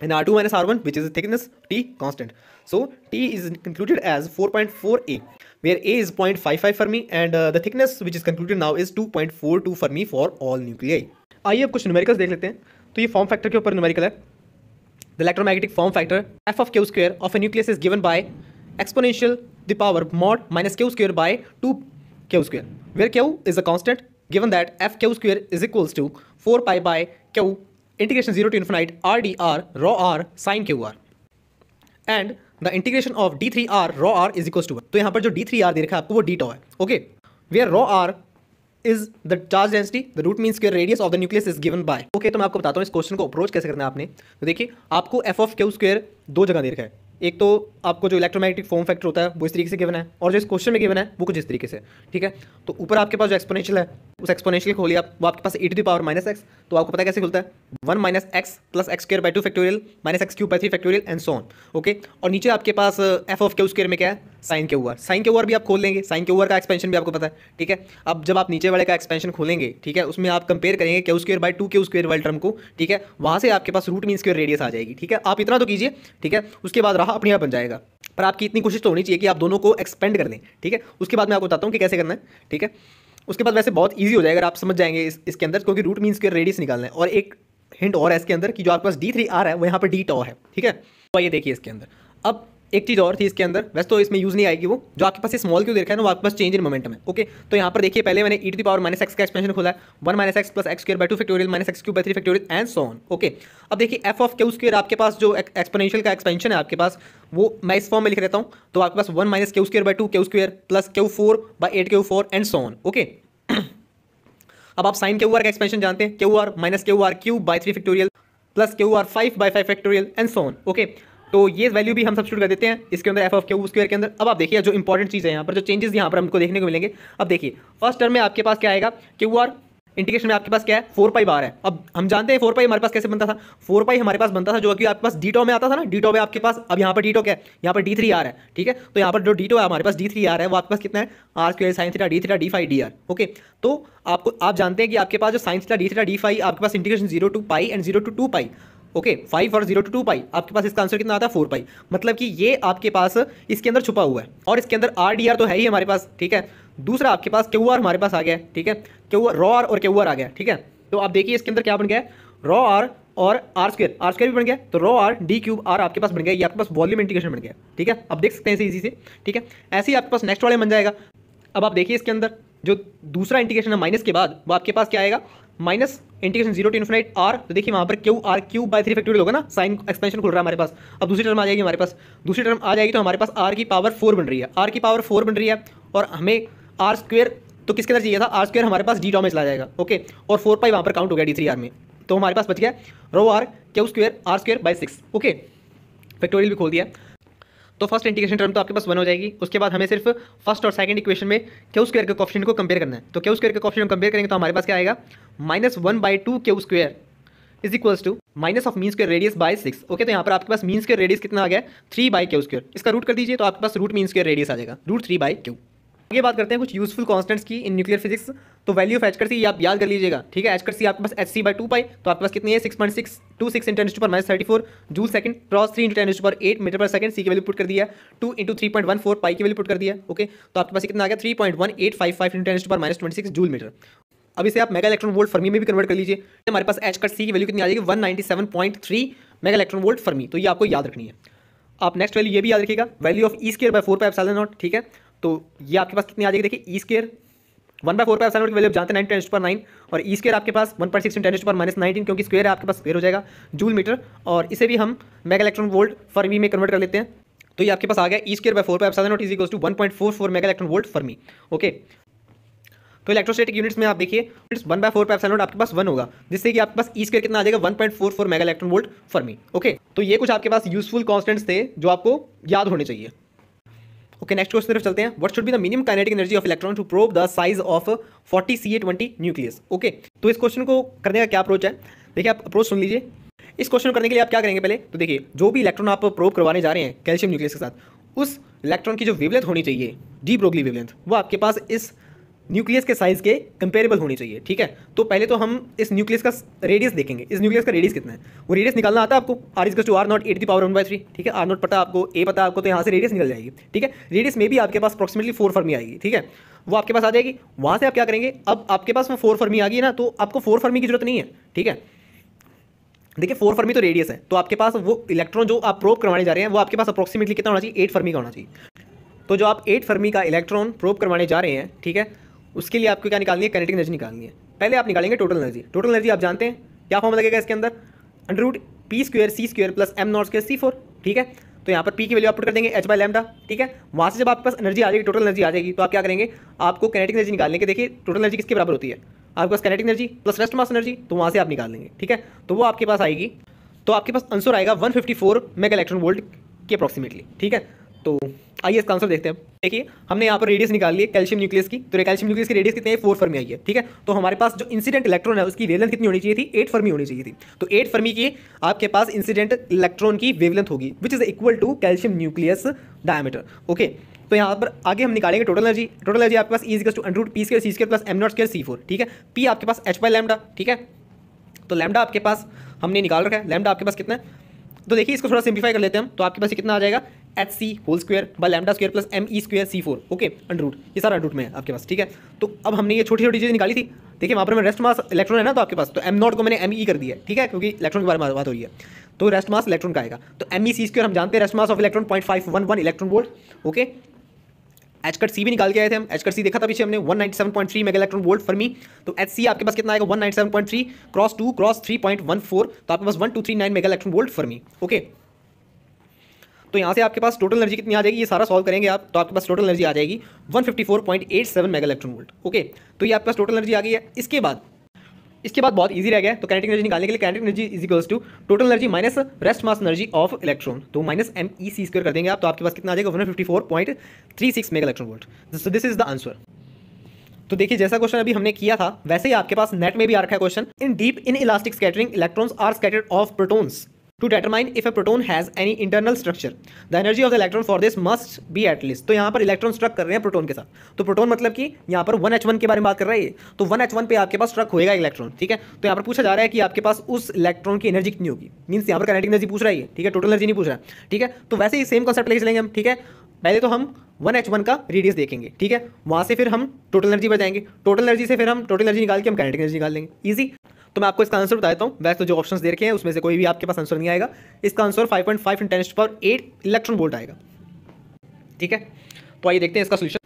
and r r two minus one which is thickness t constant so t is concluded as four point four a where a is point five five fermi and the thickness which is concluded now is two point four two fermi for all nuclei आइए अब कुछ numericals देख लेते हैं तो ये form factor के ऊपर न्यूमेरिकल है the electromagnetic form factor f of q square of a nucleus is given by exponential the power mod minus q square by two q square where q is a constant given that f q square is equals to 4 pi by q integration 0 to infinite r d rho r sin q r and the integration of d three r rho are is equal to one तो यहाँ पर जो D three are they रखा है आपको वो d tau है okay where rho r is the charge density the root mean square radius of the nucleus is given by okay तो मैं आपको बताता हूँ इस क्वेश्चन को अप्रोच कैसे करना है आपने तो देखिए आपको एफ ऑफ क्यू स्क्वेयर दो जगह दे रखा है एक तो आपको जो इलेक्ट्रोमैग्नेटिक फॉर्म फैक्टर होता है वो इस तरीके से गिवन है और जो इस क्वेश्चन में गिवन है वो कुछ इस तरीके से ठीक है तो ऊपर आपके पास जो एक्सपोनेंशियल है उस एक्सपोनेंशियल खोलिए आप वो आपके पास e the power minus x तो आपको पता कैसे खुलता है one minus x plus x square by two factorial minus x cube by three factorial and so on okay और नीचे आपके पास एफ ऑफ के स्क्र में क्या है साइन के ओवर साइन के ओवर भी आप खोल लेंगे साइन के ओवर का एक्सपेंशन भी आपको पता है ठीक है अब जब आप नीचे वाले का एक्सपेंशन खोलेंगे ठीक है उसमें आप कंपेयर करेंगे q square by two k square वाले टर्म को ठीक है वहाँ से आपके पास रूट मीन स्क्र रेडियस आ जाएगी ठीक है आप इतना तो कीजिए ठीक है उसके बाद रहा वहाँ अपने आप बन जाएगा पर आपकी इतनी कोशिश तो होनी चाहिए कि आप दोनों को एक्सपेंड कर दें ठीक है उसके बाद मैं आपको बताता हूँ कि कैसे करना है ठीक है उसके बाद वैसे बहुत ईजी हो जाएगा अगर आप समझ जाएंगे इस, इसके अंदर क्योंकि रूट मीन्स के रेडियस निकालना है और एक हिंट और है इसके अंदर कि जो आपके पास डी थ्री आर है वो यहाँ पर डी टॉ है ठीक है तो ये देखिए इसके अंदर अब एक चीज़ और थी इसके अंदर वैसे तो इसमें यूज़ नहीं आएगी वो जो आपके पास स्मॉल क्यों देखा है ना वो आपके पास चेंज इन मोमेंट में ओके तो यहाँ पर देखिए पहले मैंने e to power minus x का एक्सपेंशन खोला है one minus x plus x square by two factorial minus x cube by three factorial and so on okay अब देखिए एफ ऑफ क्यू स्क्र आपके पास जो एक्सपोनेंशियल का एक्सपेंशन है आपके पास वो मैं इस फॉर्म में लिख देता हूँ तो आपके पास one minus q square by two q square plus q four by eight q four and so on okay अब आप साइन क्यू आर का एक्सपेंशन जानते हैं q r minus q r cube by three factorial plus q r five by five factorial and so on okay तो ये value भी हम सब कर देते हैं इसके अंदर एफ ऑफ क्यू स्क्वेयर के अंदर अब आप देखिए जो इंपॉर्टेंट चीज़ है यहाँ पर जो चेंजेस यहाँ पर हमको देखने को मिलेंगे अब देखिए फर्स्ट टर्म में आपके पास क्या आएगा क्यू आर इंटीग्रेशन में आपके पास क्या है फोर पाई बार है अब हम जानते हैं फोर पाई हमारे पास कैसे बनता था फोर पाई हमारे पास बनता था जो कि आपके पास डीटो में आता था ना डीटो में आपके पास अब यहाँ पर डीटो क्या है यहाँ पर डी थ्री आर है ठीक है तो यहाँ पर जो डीटो है हमारे पास डी थ्री आर है वो आपके पास कितना है r square sine d theta d phi d r okay तो आपको आप जानते हैं कि आपके पास जो sine d theta d five आपके पास integration zero to pi and zero to to pi okay phi और जीरो टू टू पाई आपके पास इसका आंसर कितना आता है फोर पाई मतलब कि ये आपके पास इसके अंदर छुपा हुआ है और इसके अंदर आर डी आर तो है ही हमारे पास ठीक है दूसरा आपके पास क्यू आर हमारे पास आ गया ठीक है क्यू आर रॉ आर और क्यू आर आ गया ठीक है तो आप देखिए इसके अंदर क्या बन गया रॉ आर और आर स्क्र आर स्क्र भी बन गया तो rho r d cube r आपके पास बन गया ये आपके पास वॉल्यूम इंटीग्रेशन बन गया ठीक है आप देख सकते हैं इसे इजी से ठीक है ऐसे ही आपके पास नेक्स्ट वाले बन जाएगा अब आप देखिए इसके अंदर जो दूसरा इंटीग्रेशन है माइनस के बाद वो आपके पास क्या आएगा minus integration zero to infinite r तो देखिए वहाँ पर q r cube by three factorial होगा ना साइन एक्सपेंशन खुल रहा है हमारे पास अब दूसरी टर्म आ जाएगी हमारे पास दूसरी टर्म आ जाएगी तो हमारे पास आर की पावर फोर बन रही है आर की पावर फोर बन रही है और हमें आर स्क्वेयर तो किसके अंदर चाहिए था आर स्क्वेयर हमारे पास डी डॉ ला जाएगा ओके और फोर पाई वहाँ पर काउंट हो गया डी थ्री आर में तो हमारे पास बच गया rho r q square r square by six okay factorial भी खोल दिया तो फर्स्ट इंटीग्रेशन टर्म तो आपके पास वन हो जाएगी उसके बाद हमें सिर्फ फर्स्ट और सेकंड इक्वेशन में क्यू स्क्वायर के कॉप्शन को कंपेयर करना है तो क्यू स्क्वायर के कॉप्शन कंपेयर करेंगे तो हमारे पास क्या आएगा minus one by two q square is equals to minus of mean square radius by six okay तो यहाँ पर आपके पास मीन स्क्र रेडियस कितना आ गया थ्री बाय क्यू स्क्र इसका रूट कर दीजिए तो आपके पास रूट मीन स्क्र रेडियस आ जाएगा रूट थ्री बाय क्यू आगे बात करते हैं कुछ यूजफुल कॉन्स्टेंट्स की इन न्यूक्लियर फिजिक्स तो वैल्यू ऑफ एचकर सी आप याद कर लीजिएगा ठीक है एचकर सी आपके पास h c by two pi तो आपके पास कितनी है six point six two six into ten पर minus thirty four joule second cross three into ten पर एट मीटर पर सेकंड सी की वैल्यू पुट कर दिया two into three point one four pi की वैल्यू पुट कर दिया okay तो आपके पास कितना आ गया three point one eight five five into ten पर minus twenty six joule metre अब इसे आप मेगा इलेक्ट्रॉन वोल्ट फर्मी में भी कन्वर्ट कर लीजिए तो हमारे पास एच कर सी की वैल्यू कितनी आ जाएगी one ninety seven point three mega electron volt fermi तो ये आपको याद रखनी है आप नेक्स्ट वैल्यू ये भी याद रखिएगा value of e square by four pi epsilon naught ठीक है तो ये आपके पास कितनी आ जाएगी देखिए e square one by four पर एप्सिलॉन की वैल्यू जानते हैं नाइन टेन पर नाइन और ई e स्केयर आपके पास वन पॉइंट सिक्स टेन पर माइनस नाइनटीन क्योंकि स्क्वेयर है आपके पास स्क्वेयर हो जाएगा जूल मीटर और इसे भी हम mega electron volt fermi में कन्वर्ट कर लेते हैं तो ये आपके पास आ गया ई स्केयर बाई फोर पर epsilon naught is equal to one point four four mega electron volt fermi okay तो इलेक्ट्रोस्टेटिक यूनिट्स में आप देखिए वन बाय फोर पैप्सल आपके पास वन होगा जिससे कि आपके पास ई e स्केयर कितना आ जाएगा one point four four mega electron volt fermi okay तो ये कुछ आपके पास यूजफुल कॉन्स्टेंट्स थे जो आपको याद होने चाहिए ओके नेक्स्ट क्वेश्चन तरफ चलते हैं what should be the minimum kinetic energy of electron to probe the size of forty C A twenty nucleus okay तो इस क्वेश्चन को करने का क्या अप्रोच है देखिए आप अप्रोच सुन लीजिए इस क्वेश्चन को करने के लिए आप क्या करेंगे पहले तो देखिए जो भी इलेक्ट्रॉन आप प्रोव करवाने जा रहे हैं कैल्शियम न्यूक्लियस के साथ उस इलेक्ट्रॉन की जो वेवलेंथ होनी चाहिए डी ब्रोगली वेवलेंथ वो आपके पास इस न्यूक्लियस के साइज के कंपेरेबल होनी चाहिए ठीक है तो पहले तो हम इस न्यूक्लियस का रेडियस देखेंगे इस न्यूक्लियस का रेडियस कितना है वो रेडियस निकालना आता है आपको R is to R naught eight the power one by three ठीक है आर नॉट पता आपको ए पता आपको तो यहाँ से रेडियस निकल जाएगी ठीक है रेडियस में भी आपके पास अप्रॉक्सिमेटली फोर फर्मी आएगी ठीक है वो आपके पास आ जाएगी वहाँ से आप क्या करेंगे अब आपके पास वो फोर फर्मी आ गई ना तो आपको फोर फर्मी की जरूरत नहीं है ठीक है देखिए फोर फर्मी तो रेडियस है तो आपके पास वो इलेक्ट्रॉन जो आप प्रोप करवाने जा रहे हैं वो आपके पास अप्रॉक्सिमेटली कितना होना चाहिए एट फर्मी का होना चाहिए तो जो आप एट फर्मी का इलेक्ट्रॉन प्रोप करवाने जा रहे हैं ठीक है उसके लिए आपको क्या निकालनी है कैनेटिक एनर्जी निकालनी है पहले आप निकालेंगे टोटल एनर्जी टोटल एनर्जी आप जानते हैं क्या फॉर्म लगेगा इसके अंदर under root P square C square plus M naught square C four ठीक है तो यहाँ पर पी की वैल्यू पुट कर देंगे एच बाई लैमडा ठीक है वहाँ से जब आपके पास एनर्जी आ जाएगी टोटल एनर्जी आ जाएगी तो आप क्या करेंगे आपको कैनेटिक एनर्जी निकालने के देखिए टोटल एनर्जी किसके बराबर होती है आपके पास kinetic energy plus rest mass energy तो वहाँ से आप निकाल लेंगे ठीक है तो वो आपके पास आएगी तो आपके पास आंसर आएगा one fifty four mega electron volt के अप्रॉक्सीमेटली ठीक है तो आइए इसका आंसर देखते हैं देखिए हमने यहाँ पर रेडियस निकाल लिया कैल्शियम न्यूक्लियस की तो कैल्शियम न्यूक्लियस की रेडियस कितनी है फोर फर्मी आई है ठीक है तो हमारे पास जो इंसिडेंट इलेक्ट्रॉन है उसकी वेवलेंथ कितनी होनी चाहिए थी एट फर्मी होनी चाहिए थी तो एट फर्मी की आपके पास इंसिडेंट इलेक्ट्रॉन की वेवलेंथ होगी which is equal to calcium nucleus diameter okay तो यहाँ पर आगे हम निकालेंगे टोटल एनर्जी टोटल एनर्जी आपके पास is equal to under root P square C square plus M naught square C four ठीक है पी आपके पास एच बाई लैमडा ठीक है तो लैमडा आपके पास हमने निकाल रखा है लैमडा आपके पास कितना है तो देखिए इसको थोड़ा सिंप्लीफाई कर लेते हैं हम तो आपके पास कितना आ जाएगा H C whole square by lambda square plus M E square C four okay under root ये सारा अंडरूट में है आपके पास ठीक है तो अब हमने ये छोटी छोटी चीज़ निकाली थी देखिए वहाँ पर मैं रेस्ट मास इलेक्ट्रॉन है ना तो आपके पास तो एम नॉट को मैंने एम ई e कर दिया ठीक है क्योंकि इलेक्ट्रॉन के बारे में बात हो रही है तो रेस्ट मास इलेक्ट्रॉन का आएगा तो एम ई सी स्क्वायर हम जानते हैं rest mass of electron point five one one electron volt okay H cut C भी निकाल के आए थे हम एच कट सी देखा था पीछे हमने 197.3 मेगा इलेक्ट्रॉन वोल्ट फर्मी तो एच सी आपके पास कितना आएगा 197.3 क्रॉस टू क्रॉस 3.14 तो आपके पास 1239 mega electron volt fermi okay तो यहाँ से आपके पास टोटल एनर्जी कितनी आ जाएगी ये सारा सॉल्व करेंगे आप तो आपके पास टोटल एनर्जी आ जाएगी 154.87 मेगा इलेक्ट्रॉन वोल्ट ओके तो ये आपके पास टोटल एनर्जी आ गई है इसके बाद इसके बाद बहुत इजी रह गया तो कैनेटिक एनर्जी निकालने के लिए kinetic energy is equals to total energy minus rest mass energy of electron तो minus M E C square कर देंगे आप तो आपके पास कितना आ जाएगा one fifty four point three six mega electron volt so this is the answer तो देखिए जैसा क्वेश्चन अभी हमने किया था वैसे ही आपके पास नेट में भी आ रखा है question in deep inelastic scattering electrons are scattered off protons to determine if a proton has any internal structure the energy of the electron for this must be at least तो यहाँ पर electron struck कर रहे हैं proton के साथ तो proton मतलब कि यहाँ पर वन एच वन के बारे में बात कर रहा है तो वन एच वन पे आपके पास स्ट्रक होएगा इलेक्ट्रॉन ठीक है तो यहाँ पर पूछा जा रहा है कि आपके पास उस इलेक्ट्रॉन की एनर्जी कितनी होगी मीन्स यहाँ पर कनेटिक एनर्जी पूछ रहा है ठीक है टोटल एनर्जी नहीं पूछ रहा है ठीक है तो वैसे ही सेम कॉन्सेप्ट लेके चलेंगे हम ठीक है पहले तो हम वन एच वन का रेडियस देखेंगे ठीक है वहां से फिर हम टोटल एनर्जी पर जाएंगे टोटल एनर्जी से फिर हम टोटल एनर्जी निकाल के हम कैनेटिक एनर्जी निकाल लेंगे ईजी तो मैं आपको इसका आंसर बता देता हूँ वैसे तो जो ऑप्शन दे रखे हैं उसमें से कोई भी आपके पास आंसर नहीं आएगा इसका आंसर फाइव पॉइंट फाइव इंटेंस पर एट इलेक्ट्रॉन वोल्ट आएगा ठीक है तो आइए देखते हैं इसका सोल्यूशन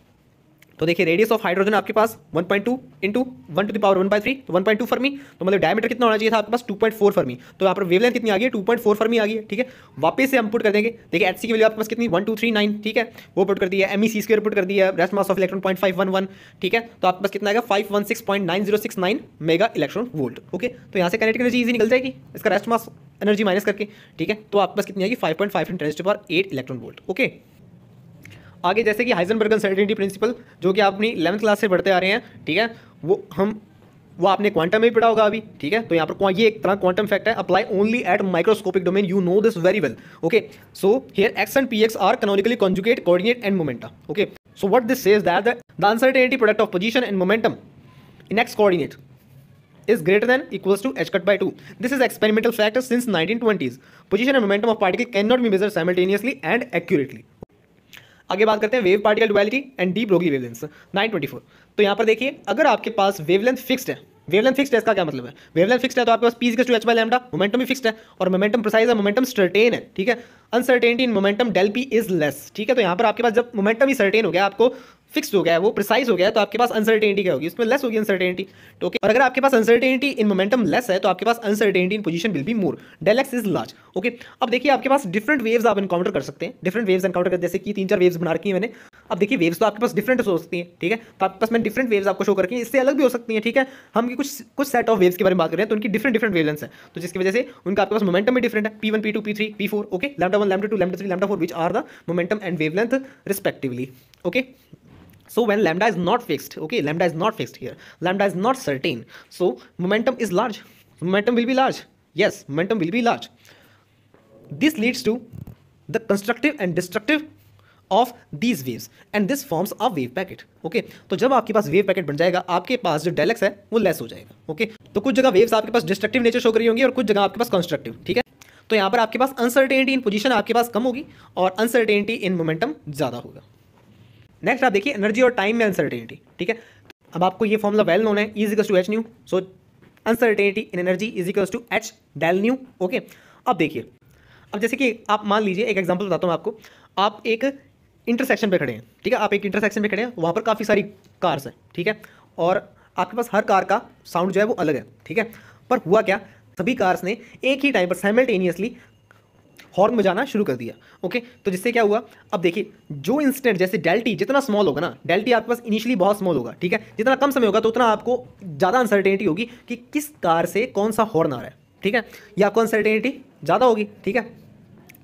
तो देखिए रेडियस ऑफ हाइड्रोजन आपके पास 1.2 point two into one to the power one by three तो वन पॉइंट टू फर्मी तो मतलब डायमीटर कितना होना चाहिए था आपके पास 2.4 पॉइंट फर्मी तो यहाँ पर वेवलेंथ कितनी आ गई है टू पॉइंट फोर फर्मी आ गई है ठीक है वापस से हम पुट कर देंगे देखिए एच की वैल्यू आपके पास कितनी वन टू थ्री नाइन ठीक है वो पुट कर दिया M E C square put कर दिया rest mass of electron point five one one ठीक है तो आपके पास कितना आएगा five one six point nine zero six nine mega electron volt okay तो यहाँ से कनेक्ट एनर्जी ईजी निकल जाएगी इसका रेस्ट मास एनर्जी माइनस करके ठीक है तो आपके पास कितनी आएगी फाइव पॉइंट फाइव इंटरेस्ट पर एट इलेक्ट्रॉन वोल्ट ओके आगे जैसे कि हाइजनबर्ग अनसर्टेनिटी प्रिंसिपल जो कि आप अपनी इलेवंथ क्लास से पढ़ते आ रहे हैं ठीक है वो हम वो आपने क्वांटम में भी पढ़ा होगा अभी ठीक है तो यहाँ पर ये एक तरह क्वांटम फैक्ट है apply only at microscopic domain you know this very well okay so here X and P X are canonically conjugate coordinate and momenta okay so what this says that the uncertainty product of position and momentum in X coordinate is greater than equals to H cut by two this is experimental fact since nineteen twenties position and momentum of particle can not B major simultaneously and accurately आगे बात करते हैं wave particle duality and de Broglie wavelength for तो यहाँ पर देखिए अगर आपके पास वेवलेंथ फिक्स्ड है वेवलेंथ फिक्स्ड है इसका क्या मतलब है वेवलेंथ फिक्स्ड है तो आपके पास P to H by lambda momentum भी फिक्स्ड है और मोमेंटम प्रोसाइज है मोमेंटम सर्टेन है ठीक है uncertainty in momentum del P is less ठीक है तो यहाँ पर आपके पास जब मोमेंटम ही सर्टेन हो गया आपको फिक्स हो गया है वो प्रिसाइज हो गया है तो आपके पास अनसर्टेनिटी क्या होगी उसमें लेस होगी अनसर्टेनिटी तो ओके और अगर आपके पास अनसर्टेनिटी इन मोमेंटम लेस है तो आपके पास uncertainty in position will be more del X is large okay अब देखिए आपके पास डिफरेंट वेव्स आप इनकाउंटर कर सकते हैं डिफरेंट वेव्स इनकाउंटर कर जैसे कि तीन चार वेव्स बना रखी है मैंने अब देखिए वेव्स तो आपके पास डिफरेंट हो सकती है ठीक है तो आपके पास मैंने डिफरेंट वेव्स आपको शो करके इससे अलग भी हो सकती है ठीक है हम कुछ कुछ सेट ऑफ वेव्स के बारे में बात कर रहे हैं तो उनकी डिफरेंट डिफरेंट वेवलेंस है तो जिसकी वजह से उनका आपके पास मोमेंटम भी डिफरेंट है P one P two P three P four okay lambda one lambda two lambda three lambda four which are the momentum and wavelength respectively okay so when lambda is not fixed okay lambda is not fixed here lambda is not certain so momentum is large momentum will be large yes momentum will be large this leads to the constructive and destructive of these waves and this forms a wave packet okay तो जब आपके पास wave packet बन जाएगा आपके पास जो del x है वो लेस हो जाएगा ओके okay? तो कुछ जगह वेव्स आपके पास डिस्ट्रक्टिव नेचर शो करी होंगी और कुछ जगह आपके पास कंस्ट्रक्टिव ठीक है तो यहाँ पर आपके पास अनसर्टेनिटी इन पोजीशन आपके पास कम होगी और अनसर्टेनिटी इन मोमेंटम ज़्यादा होगा नेक्स्ट आप देखिए एनर्जी और टाइम में अनसर्टेनिटी ठीक है अब आपको ये फॉर्मला वेल नोन है is equals to H nu so uncertainty in energy is to H del nu okay अब देखिए अब जैसे कि आप मान लीजिए एक एग्जाम्पल बताता हूँ आपको आप एक इंटरसेक्शन पे खड़े हैं ठीक है आप एक इंटरसेक्शन पे खड़े हैं वहाँ पर काफ़ी सारी कार्स हैं ठीक है और आपके पास हर कार का साउंड जो है वो अलग है ठीक है पर हुआ क्या सभी कार्स ने एक ही टाइम पर साइमल्टेनियसली हॉर्न बजाना शुरू कर दिया ओके तो जिससे क्या हुआ अब देखिए जो इंस्टेंट जैसे डेल्टी जितना स्मॉल होगा ना डेल्टी आपके पास इनिशियली बहुत स्मॉल होगा ठीक है जितना कम समय होगा तो उतना आपको ज़्यादा अनसर्टेनिटी होगी कि किस कार से कौन सा हॉर्न आ रहा है ठीक है या आपको अनसर्टेनिटी ज़्यादा होगी ठीक है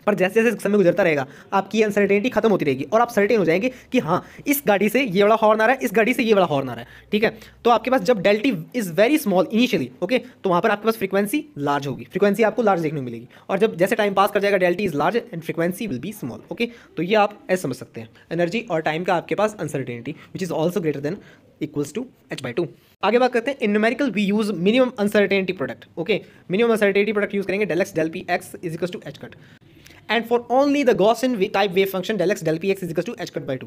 पर जैसे जैसे समय गुजरता रहेगा आपकी अनसर्टेनिटी खत्म होती रहेगी और आप सर्टेन हो जाएंगे कि हाँ इस गाड़ी से ये वाला हॉर्न आ रहा है इस गाड़ी से ये वाला हॉर्न आ रहा है ठीक है तो आपके पास जब del T is very small initially okay तो वहाँ पर आपके पास फ्रीक्वेंसी लार्ज होगी फ्रीक्वेंसी आपको लार्ज देखने को मिलेगी और जब जैसे टाइम पास कर जाएगा del T is large and frequency will be small okay तो ये आप ऐसे समझ सकते हैं एनर्जी और टाइम का आपके पास uncertainty which is also greater than equals to H by two आगे बात करते हैं in numerical we use minimum uncertainty product okay minimum uncertainty product use करेंगे del x del P X is equal to H cut and for only the Gaussian type wave function del x del X x is equals to h cut by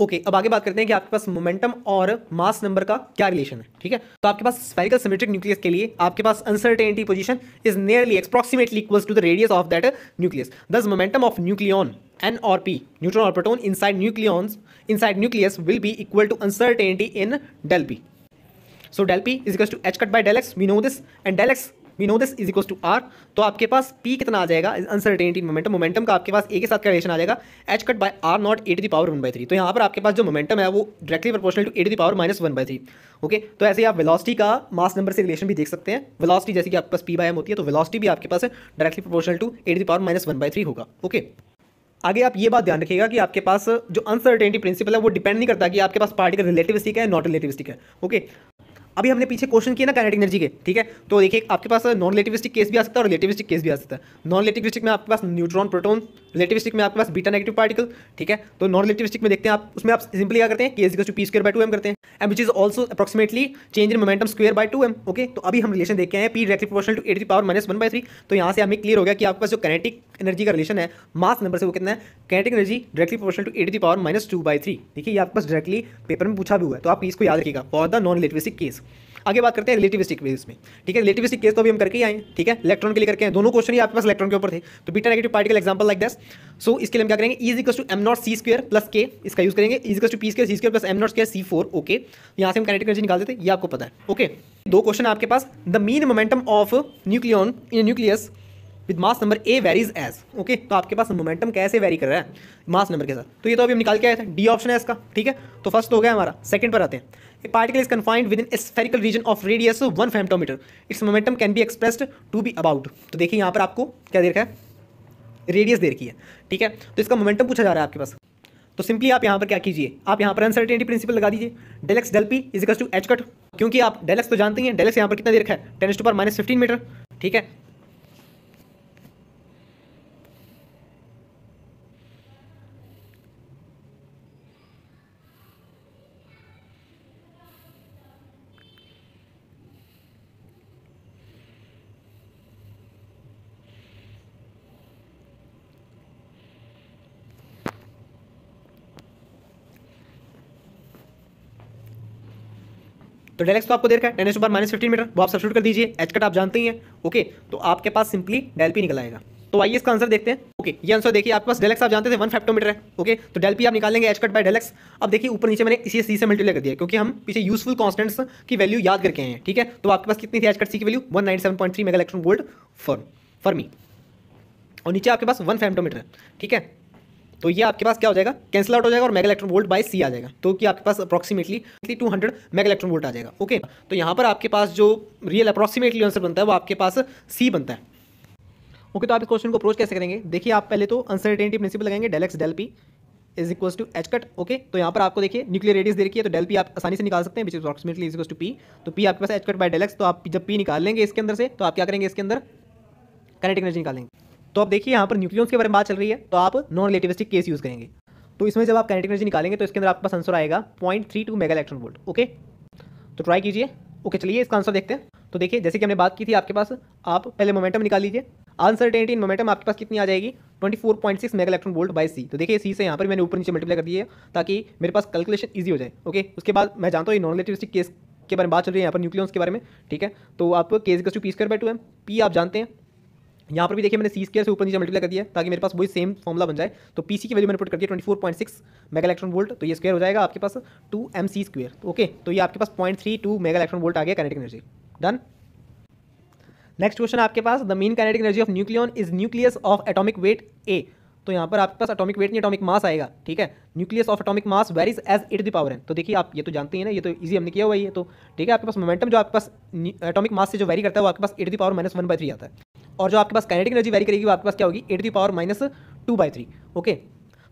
okay अब आगे बात करते हैं कि आपके पास momentum और mass number का क्या रिलेशन है ठीक है तो आपके पास स्पेरिकल सिमेट्रिक न्यूक्लियस के लिए आपके पास uncertainty position is nearly approximately equals to the radius of that nucleus thus momentum of nucleon N और पी न्यूट्रॉन और side inside nucleons inside nucleus will be equal to uncertainty in del P so del P is equal to H cut by del X we know this and del X we know this is equal to R तो आपके पास P कितना आ जाएगा uncertainty momentum momentum का आपके पास ए के साथ का रिलेशन आ जाएगा H cut by R naught A to the power one by three तो यहाँ पर आपके पास जो मोमेंटम है वो directly proportional to A to the power minus one by three okay तो ऐसे ही आप वेलॉसिटी का मास नंबर से रिलेशन भी देख सकते हैं वेलॉसिटी जैसे कि आपके पास पी बाय एम होती है तो वेलॉसिटी भी आपके पास है directly proportional to A to the power minus one by three होगा ओके आगे आप ये बात ध्यान रखिएगा कि आपके पास जो अनसर्टेनिटी प्रिंसिपल है वो डिपेंड नहीं करता कि आपके पास पार्टिकल रिलेटिविस्टिक है नॉट रिलेटिविस्टिक है ओके अभी हमने पीछे क्वेश्चन किया ना कैनेटिक एनर्जी के ठीक है तो देखिए आपके पास नॉन रिलेटिविस्टिक केस भी आ सकता है और रिलेटिविस्टिक केस भी आ सकता है नॉन रिलेटिविस्टिक में आपके पास न्यूट्रॉन प्रोटोन रिलेटिविस्टिक में आपके पास बीटा नेगेटिव पार्टिकल ठीक है तो नॉन रिलेटिविस्टिक में देखते हैं आप उसमें आप सिंपली क्या करते हैं case is to P square by two M करते हैं and which is also approximately change in momentum square by two M okay तो अभी हम रिलेशन देखते हैं P directly proportional to eight की power minus one by three तो यहाँ से हमें क्लियर हो गया कि आपके पास जो कैनेटिक एनर्जी का रिलेशन है मास नंबर से वो कितना है kinetic energy directly proportional to eight की power minus two by three देखिए ये आपके पास डायरेक्टली पेपर में पूछा भी हुआ है तो आप इसको याद रखिएगा for the non relativistic case आगे बात करते हैं रिलेटिविस्टिक केस में ठीक है रिलेटिविस्टिक केस तो अभी हम करके आए ठीक है इलेक्ट्रॉन के लिए करके दोनों क्वेश्चन ही आपके पास इलेक्ट्रॉन के ऊपर थे तो beta negative particle example like this so इसके लिए हम क्या करेंगे is equal to M naught C square plus K इसका यूज करेंगे is equal to P square C square plus M naught square C four okay यहाँ से हम कनेक्ट एनर्जी निकाल देते हैं ये आपको पता है ओके दो क्वेश्चन आपके पास the mean momentum of nucleon in nucleus with mass number A varies as okay तो आपके पास मोमेंटम कैसे वेरी कर रहा है मास नंबर के साथ तो ये तो अभी हम निकाल के आया था डी ऑप्शन है इसका ठीक है तो फर्स्ट हो गया हमारा सेकंड पर आते हैं A particle is confined within a spherical region of radius of one femtometer it's momentum can be expressed to be about तो देखिए यहाँ पर आपको क्या देखा है रेडियस दे रखी है ठीक है तो इसका मोमेंटम पूछा जा रहा है आपके पास तो सिंपली आप यहाँ पर क्या कीजिए आप यहाँ पर अनसर्टेनिटी प्रिंसिपल लगा दीजिए del x del P is equal to H cut क्योंकि आप डेलेक्स तो जानते ही हैं डेलेक्स यहाँ पर कितना दे रखा है टेन एस टू पर माइनस फिफ्टीन मीटर ठीक है तो डेलेक्स तो आपको देखा है ten s minus fifteen meter वो आप सब्सूट कर दीजिए एच कट आप जानते ही हैं ओके तो आपके पास सिंपली डेल पी निकल आएगा तो आइए इसका आंसर देखते हैं ओके ये आंसर देखिए आपके पास डेलेक्स आप जानते थे वन फैप्टोमीटर है ओके तो डेल पी आप निकालेंगे एच कट बाय डेलेक्स अब देखिए ऊपर नीचे मैंने इसी सी से मल्टीप्लाई कर दिया क्योंकि हम पीछे यूजफुल कॉन्स्टेंट्स की वैल्यू याद करके हैं ठीक है तो आपके पास कितनी थी एच कट सी की value one nine seven point three mega electron for for me और नीचे आपके पास वन फैप्टोमीटर है ठीक है तो ये आपके पास क्या हो जाएगा कैंसिल आउट हो जाएगा और mega electron volt by c आ जाएगा तो कि आपके पास approximately two hundred mega electron volt आ जाएगा ओके तो यहाँ पर आपके पास जो रियल अप्रॉक्सीमेटली आंसर बनता है वो आपके पास सी बनता है ओके okay, तो आप इस क्वेश्चन को अप्रोच कैसे करेंगे देखिए आप पहले तो अनसर्टेनिटी प्रिंसिपल लगाएंगे del x del P is equal to H cut okay तो यहाँ पर आपको देखिए न्यूक्लियर रेडियस दे रखी है तो डेल पी आप आसानी से निकाल सकते हैं which approximately is equal to p तो पी आपके पास h cut by del x तो आप जब पी निकाल लेंगे इसके अंदर से तो आप क्या करेंगे इसके अंदर कनेक्ट एनर्जी निकालेंगे तो आप देखिए यहाँ पर न्यूक्लियस के बारे में बात चल रही है तो आप नॉन रिलेटिविस्टिक केस यूज़ करेंगे तो इसमें जब आप कैनेटिक एनर्जी निकालेंगे तो इसके अंदर आपका पास आंसर आएगा point three two mega electron volt okay तो ट्राई कीजिए ओके चलिए इसका आंसर देखते हैं तो देखिए जैसे कि हमने बात की थी आपके पास आप पहले मोमेंटम निकाल लीजिए अनसर्टेनिटी इन मोमेंटम आपके पास कितनी आ जाएगी 24.6 mega electron volt by c तो देखिए सी से यहाँ पर मैंने ऊपर नीचे मल्टीप्लाई कर दिया ताकि मेरे पास कैलकुलेशन ईजी हो जाए ओके उसके बाद मैं जानता हूँ नॉन रिलेटिविस्टिक केस के बारे में बात चल रही है यहाँ पर न्यूक्लियस के बारे में ठीक है तो आप केस टू पी स्क्वायर बैठू टू एम पी आप जानते हैं यहाँ पर भी देखिए मैंने सी स्केयर से ऊपर नीचे मल्टीप्लाई कर दिया ताकि मेरे पास वही सेम फॉर्मला बन जाए तो पीसी की वैल्यू मैंने पुट कर दिया twenty four point six mega electron volt तो ये स्क्वेयर हो जाएगा आपके पास two m c square okay तो ये आपके पास point three two mega electron volt आ गया kinetic energy done next question आपके पास the mean kinetic energy of nucleon is nucleus of atomic weight a तो यहाँ पर आपके पास अटोमिक वेट नहीं अटोमिक मास आएगा ठीक है nucleus of atomic mass varies as it the power है तो देखिए आप ये तो जानते हैं ना ये तो इजी हमने किया हुआ है ये तो ठीक है आपके पास मोमेंटम जो आपके पास एटॉमिक मास से जो वेरी करता है वो आपके पास it the power minus one by three आता है और जो आपके पास कैनेटिक एनर्जी वैरी करेगी वो आपके पास क्या होगी at the power minus two by three okay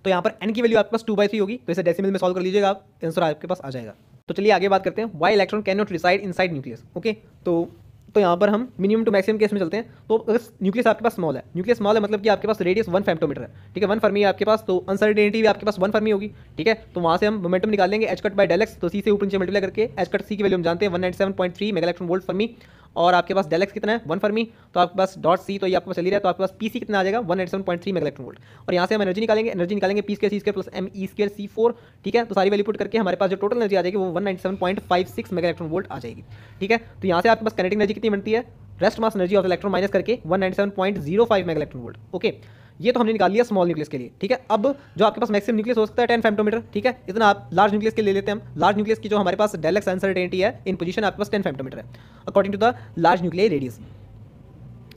तो यहाँ पर एन की वैल्यू आपके पास टू बाई थ्री होगी तो इसे डेसिमल में सॉल्व कर लीजिएगा आप आंसर आपके पास आ जाएगा तो चलिए आगे बात करते हैं why electron can not reside inside nucleus okay तो तो यहाँ पर हम मिनिमम टू मैक्सिमम केस में चलते हैं तो अगर न्यूक्लियस आपके पास स्मॉल है न्यूक्लियस स्मॉल है मतलब कि आपके पास रेडियस वन फेमटोमीटर है ठीक है वन फर्मी है आपके पास तो अनसर्टेनिटी भी आपके पास वन फर्मी होगी ठीक है तो वहाँ से हम मोमेंटम निकालेंगे एच कट बाय डेलेक्स तो सी से ऊपर नीचे मल्टीप्लाई करके एच कट सी की वैल्यू हम जानते हैं one nine seven point three mega electron volt fermi और आपके पास डेलेक्स कितना है वन फर्मी तो आपके पास डॉट सी तो ये आपके पास चली रहा है तो आपके पास पीसी कितना आ जाएगा one eight seven point three mega electron volt और यहाँ से हम एनर्जी निकालेंगे एनर्जी निकालेंगे p square c square plus M e square c four ठीक है तो सारी वैल्यू पुट करके हमारे पास जो टोटल एनर्जी आ जाएगी वो one nine seven point five six mega electron volt आ जाएगी ठीक है तो यहाँ से आपके पास कनेक्टिंग एनर्जी कितनी बनती है rest mass energy of electron minus करके one nine seven point zero five mega electron volt okay ये तो हमने निकाल लिया स्मॉल न्यूक्लियस के लिए ठीक है अब जो आपके पास मैक्सिमम न्यूक्लियस हो सकता है टेन फेमटोमीटर ठीक है इतना आप लार्ज न्यूक्लियस के ले लेते हैं हम लार्ज न्यूक्लियस की जो हमारे पास डेलेक्स अनसर्टेनिटी है इन पोजीशन आपके पास टेन फेमटोमीटर है according to the large nuclear radius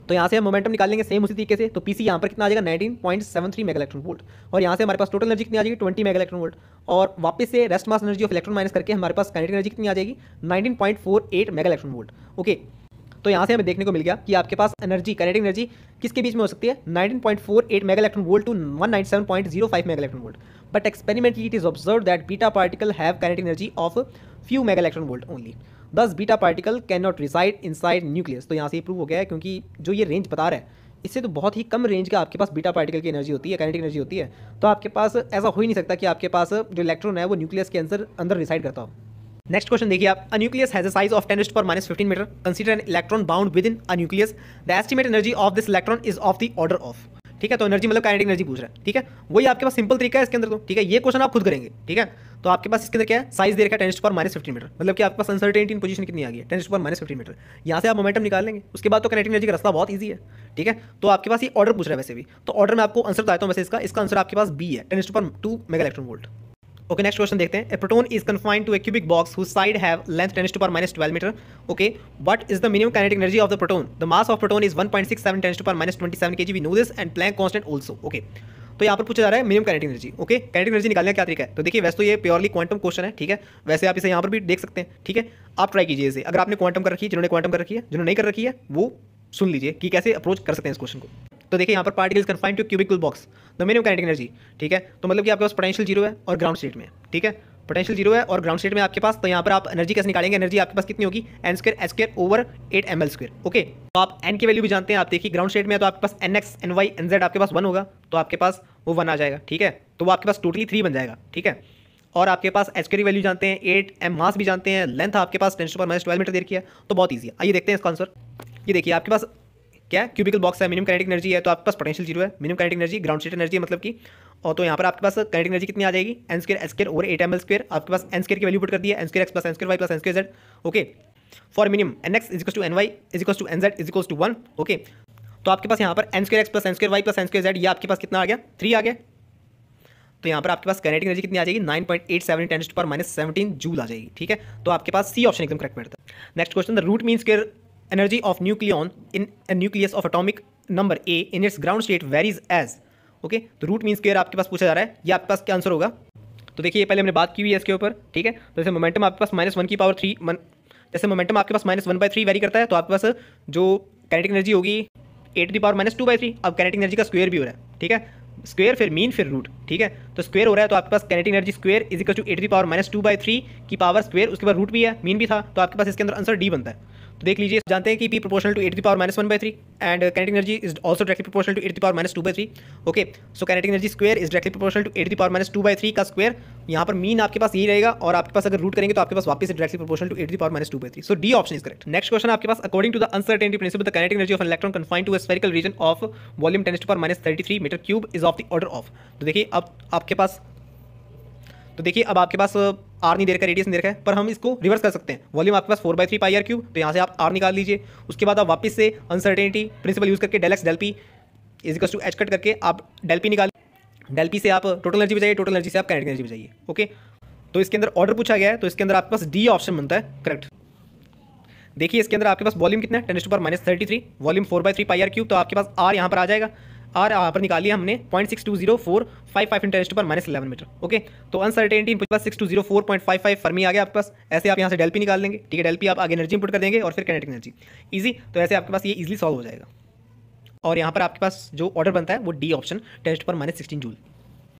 तो यहाँ से हम मोमेंटम निकालेंगे सेम उसी तरीके से तो पीसी यहाँ पर कितना आ जाएगा nineteen point three mega electron volt और यहाँ से हमारे पास टोटल एनर्जी कितनी आ जाएगी 20 मेगा इलेक्ट्रॉन वोल्ट और वापस से rest mass energy of electron minus करके हमारे पास काइनेटिक एनर्जी कितनी आ जाएगी nineteen point eight mega electron volt okay तो यहाँ से हमें देखने को मिल गया कि आपके पास एनर्जी कनेटिक एनर्जी किसके बीच में हो सकती है 19.48 mega electron volt to 197.05 mega electron volt but experimentally it is observe that beta particle have kinetic energy of few mega electron volt only thus beta particle can not reside inside nucleus तो यहाँ से prove हो गया है क्योंकि जो ये range बता रहा है इससे तो बहुत ही कम रेंज का आपके पास बीटा पार्टिकल की एनर्जी होती है कैनेटिक एनर्जी होती है तो आपके पास ऐसा हो ही नहीं सकता कि आपके पास जो इलेक्ट्रॉन है वो न्यूक्लियस के अंदर अंदर रिसाइड करता हो नेक्स्ट क्वेश्चन देखिए आप a nucleus has size of ten is to पर minus fifteen meter consider an electron bound within a nucleus the estimate energy of this electron is of the order of ठीक है तो एनर्जी मतलब काइनेटिक एनर्जी पूछ रहा है ठीक है वही आपके पास सिंपल तरीका है इसके अंदर तो ठीक है ये क्वेश्चन आप खुद करेंगे ठीक है तो आपके पास इसके अंदर क्या है साइज दे रखा है टेनिस्ट पर माइनस फिफ्टी मीटर मतलब कि आपके पास अनसर्टेनिटी पोजीशन कितनी आ गई है टेनिस्ट पर माइनस फिफ्टी मीटर यहाँ से आप मोमेंटम निकाल लेंगे उसके बाद तो कनेक्टिंग एनर्जी का रास्ता बहुत ईजी है ठीक है तो आपके पास ये ऑर्डर पूछ रहा है वैसे भी तो ऑर्डर में आपको आंसर बताता हूँ वैसे इसका इसका आंसर आपके पास बी है टेनिस्ट पर two mega electron volt okay next question देखते हैं proton is confined to a cubic box who side have length ten to पर minus twelve meter okay what is the minimum kinetic energy of the proton the mass of proton is one point six seven ten to पर minus twenty 27 kg we know this and Planck constant also okay तो यहाँ पर पूछा जा रहा है minimum kinetic energy okay kinetic energy निकालने का क्या तरीका है तो देखिए वैसे तो ये प्योरली क्वांटम क्वेश्चन है ठीक है वैसे आप इसे यहाँ पर भी देख सकते हैं ठीक है आप ट्राई कीजिए इसे अगर आपने क्वांटम कर रखी है जिन्होंने क्वांटम कर रखी है जिन्होंने नहीं कर रखी है वो सुन लीजिए कि कैसे अप्रोच कर सकते हैं इस क्वेश्चन को तो देखिए यहाँ पर particles confined to cubical box the minimum kinetic energy ठीक है तो मतलब कि आपके पास पोटेंशियल जीरो है और ग्राउंड स्टेट में ठीक है पोटेंशियल जीरो है और ग्राउंड स्टेट में आपके पास तो यहाँ पर आप एनर्जी कैसे निकालेंगे एनर्जी आपके पास कितनी होगी n square s square over eight m l square okay तो आप एन की वैल्यू भी जानते हैं आप देखिए ग्राउंड स्टेट में तो आपके पास n x n y n z आपके पास वन होगा तो आपके पास वो वन आ जाएगा ठीक है तो वो आपके पास टोटली थ्री बन जाएगा ठीक है और आपके पास एच की वैल्यू जानते हैं एट एम मास भी जानते हैं लेंथ आपके पास टेंशन पर माइनस ट्वेल्व मीटर देर किया तो बहुत ईजी है आइए देखते हैं इसका आंसर ये देखिए आपके पास क्या है क्यूबिकल बॉक्स है मिनिमम काइनेटिक एनर्जी है तो आपके पास पोटेंशियल जीरो है minimum kinetic energy ground state energy है मतलब कि और तो यहाँ पर आपके पास काइनेटिक एनर्जी कितनी आ जाएगी एन स्केयर एस स्केयर और एट एम एल स्केयर आपके पास एन स्केयर की वैल्यू पुट कर दी है n square x plus n square y plus n square z okay for minimum n x equals to n y equals to n z equals to one okay तो आपके पास यहाँ पर n square x plus n square y plus n square z ये आपके पास कितना आ गया थ्री आ गया तो यहाँ पर आपके पास कैनेटिक एनर्जी कितनी आ जाएगी nine point eight seven ten पर माइनस सेवनटीन जूल आ जाएगी ठीक है तो आपके पास सी ऑप्शन एकदम करेक्ट बैठता है next question the root mean square energy of nucleon in a nucleus of atomic number a its ground state state as okay तो रूट मीन स्क्वेयर आपके पास पूछा जा रहा है ये आपके पास क्या आंसर होगा तो देखिए पहले हमने बात की हुई है इसके ऊपर ठीक है तो जैसे मोमेंटम आपके पास माइनस वन की पावर थ्री मन जैसे मोमेंटम आपके पास minus one by three vary करता है तो आपके पास जो कैनेटिक एनर्जी होगी at the power minus two by three अब कैनेटिक एनर्जी का स्क्वेयर भी हो रहा है ठीक है स्क्वेयर फिर मीन फिर रूट ठीक है तो स्क्वेयर हो रहा है तो आपके पास kinetic energy square is equal to eight की power minus two by three की पावर स्क्वेयर उसके बाद रूट भी है मीन भी था तो आपके पास इसके अंदर आंसर डी बनता है देख लीजिए जानते हैं कि p proportional to at power minus one by three and kinetic energy is also directly proportional to at power minus two by three okay so kinetic energy square is directly proportional to at the power minus two by three का square यहाँ पर mean आपके पास यही रहेगा और आपके पास अगर root करेंगे तो आपके पास वापस directly proportional to at the power minus two by three so d option is correct next question आपके पास according to the uncertainty principle the kinetic energy of electron confine to spherical region of volume ten to power minus thirty three meter cube is of the order of तो देखिए अब आपके पास तो देखिए अब आपके पास आर नहीं देर का रेडियस नहीं देखा है पर हम इसको रिवर्स कर सकते हैं वॉल्यूम आपके पास four by three pi are cube तो यहाँ से आप आर निकाल लीजिए उसके बाद आप वापस से अनसर्टेनिटी प्रिंसिपल यूज़ करके del x del p equals to H cut करके आप डेल पी निकाल डेल पी से आप टोटल एनर्जी बचाइए टोटल एनर्जी से आप करेंट एनर्जी बचाइए ओके तो इसके अंदर ऑर्डर पूछा गया है तो इसके अंदर आपके पास डी ऑप्शन बनता है करेक्ट देखिए इसके अंदर आपके पास वॉल्यूम कितना है टेन टू पर minus thirty three volume four by three pi are cube तो आपके पास आर यहाँ पर आ जाएगा आर यहाँ पर निकाली हमने point six two zero four five five interest पर माइनस इलेवन मीटर ओके तो अनसर्टेनिटी पास six two zero four point five five fermi आ गया आपके पास ऐसे आप यहाँ से डेल्पी निकाल देंगे ठीक है डेल्पी आप आगे एनर्जी इनपुट कर देंगे और फिर कैनेटिक एनर्जी ईजी तो ऐसे आपके पास ये ईजिली सॉल्व हो जाएगा और यहाँ पर आपके पास जो ऑर्डर बनता है वो डी ऑप्शन टेस्ट पर माइनस सिक्सटीन जूल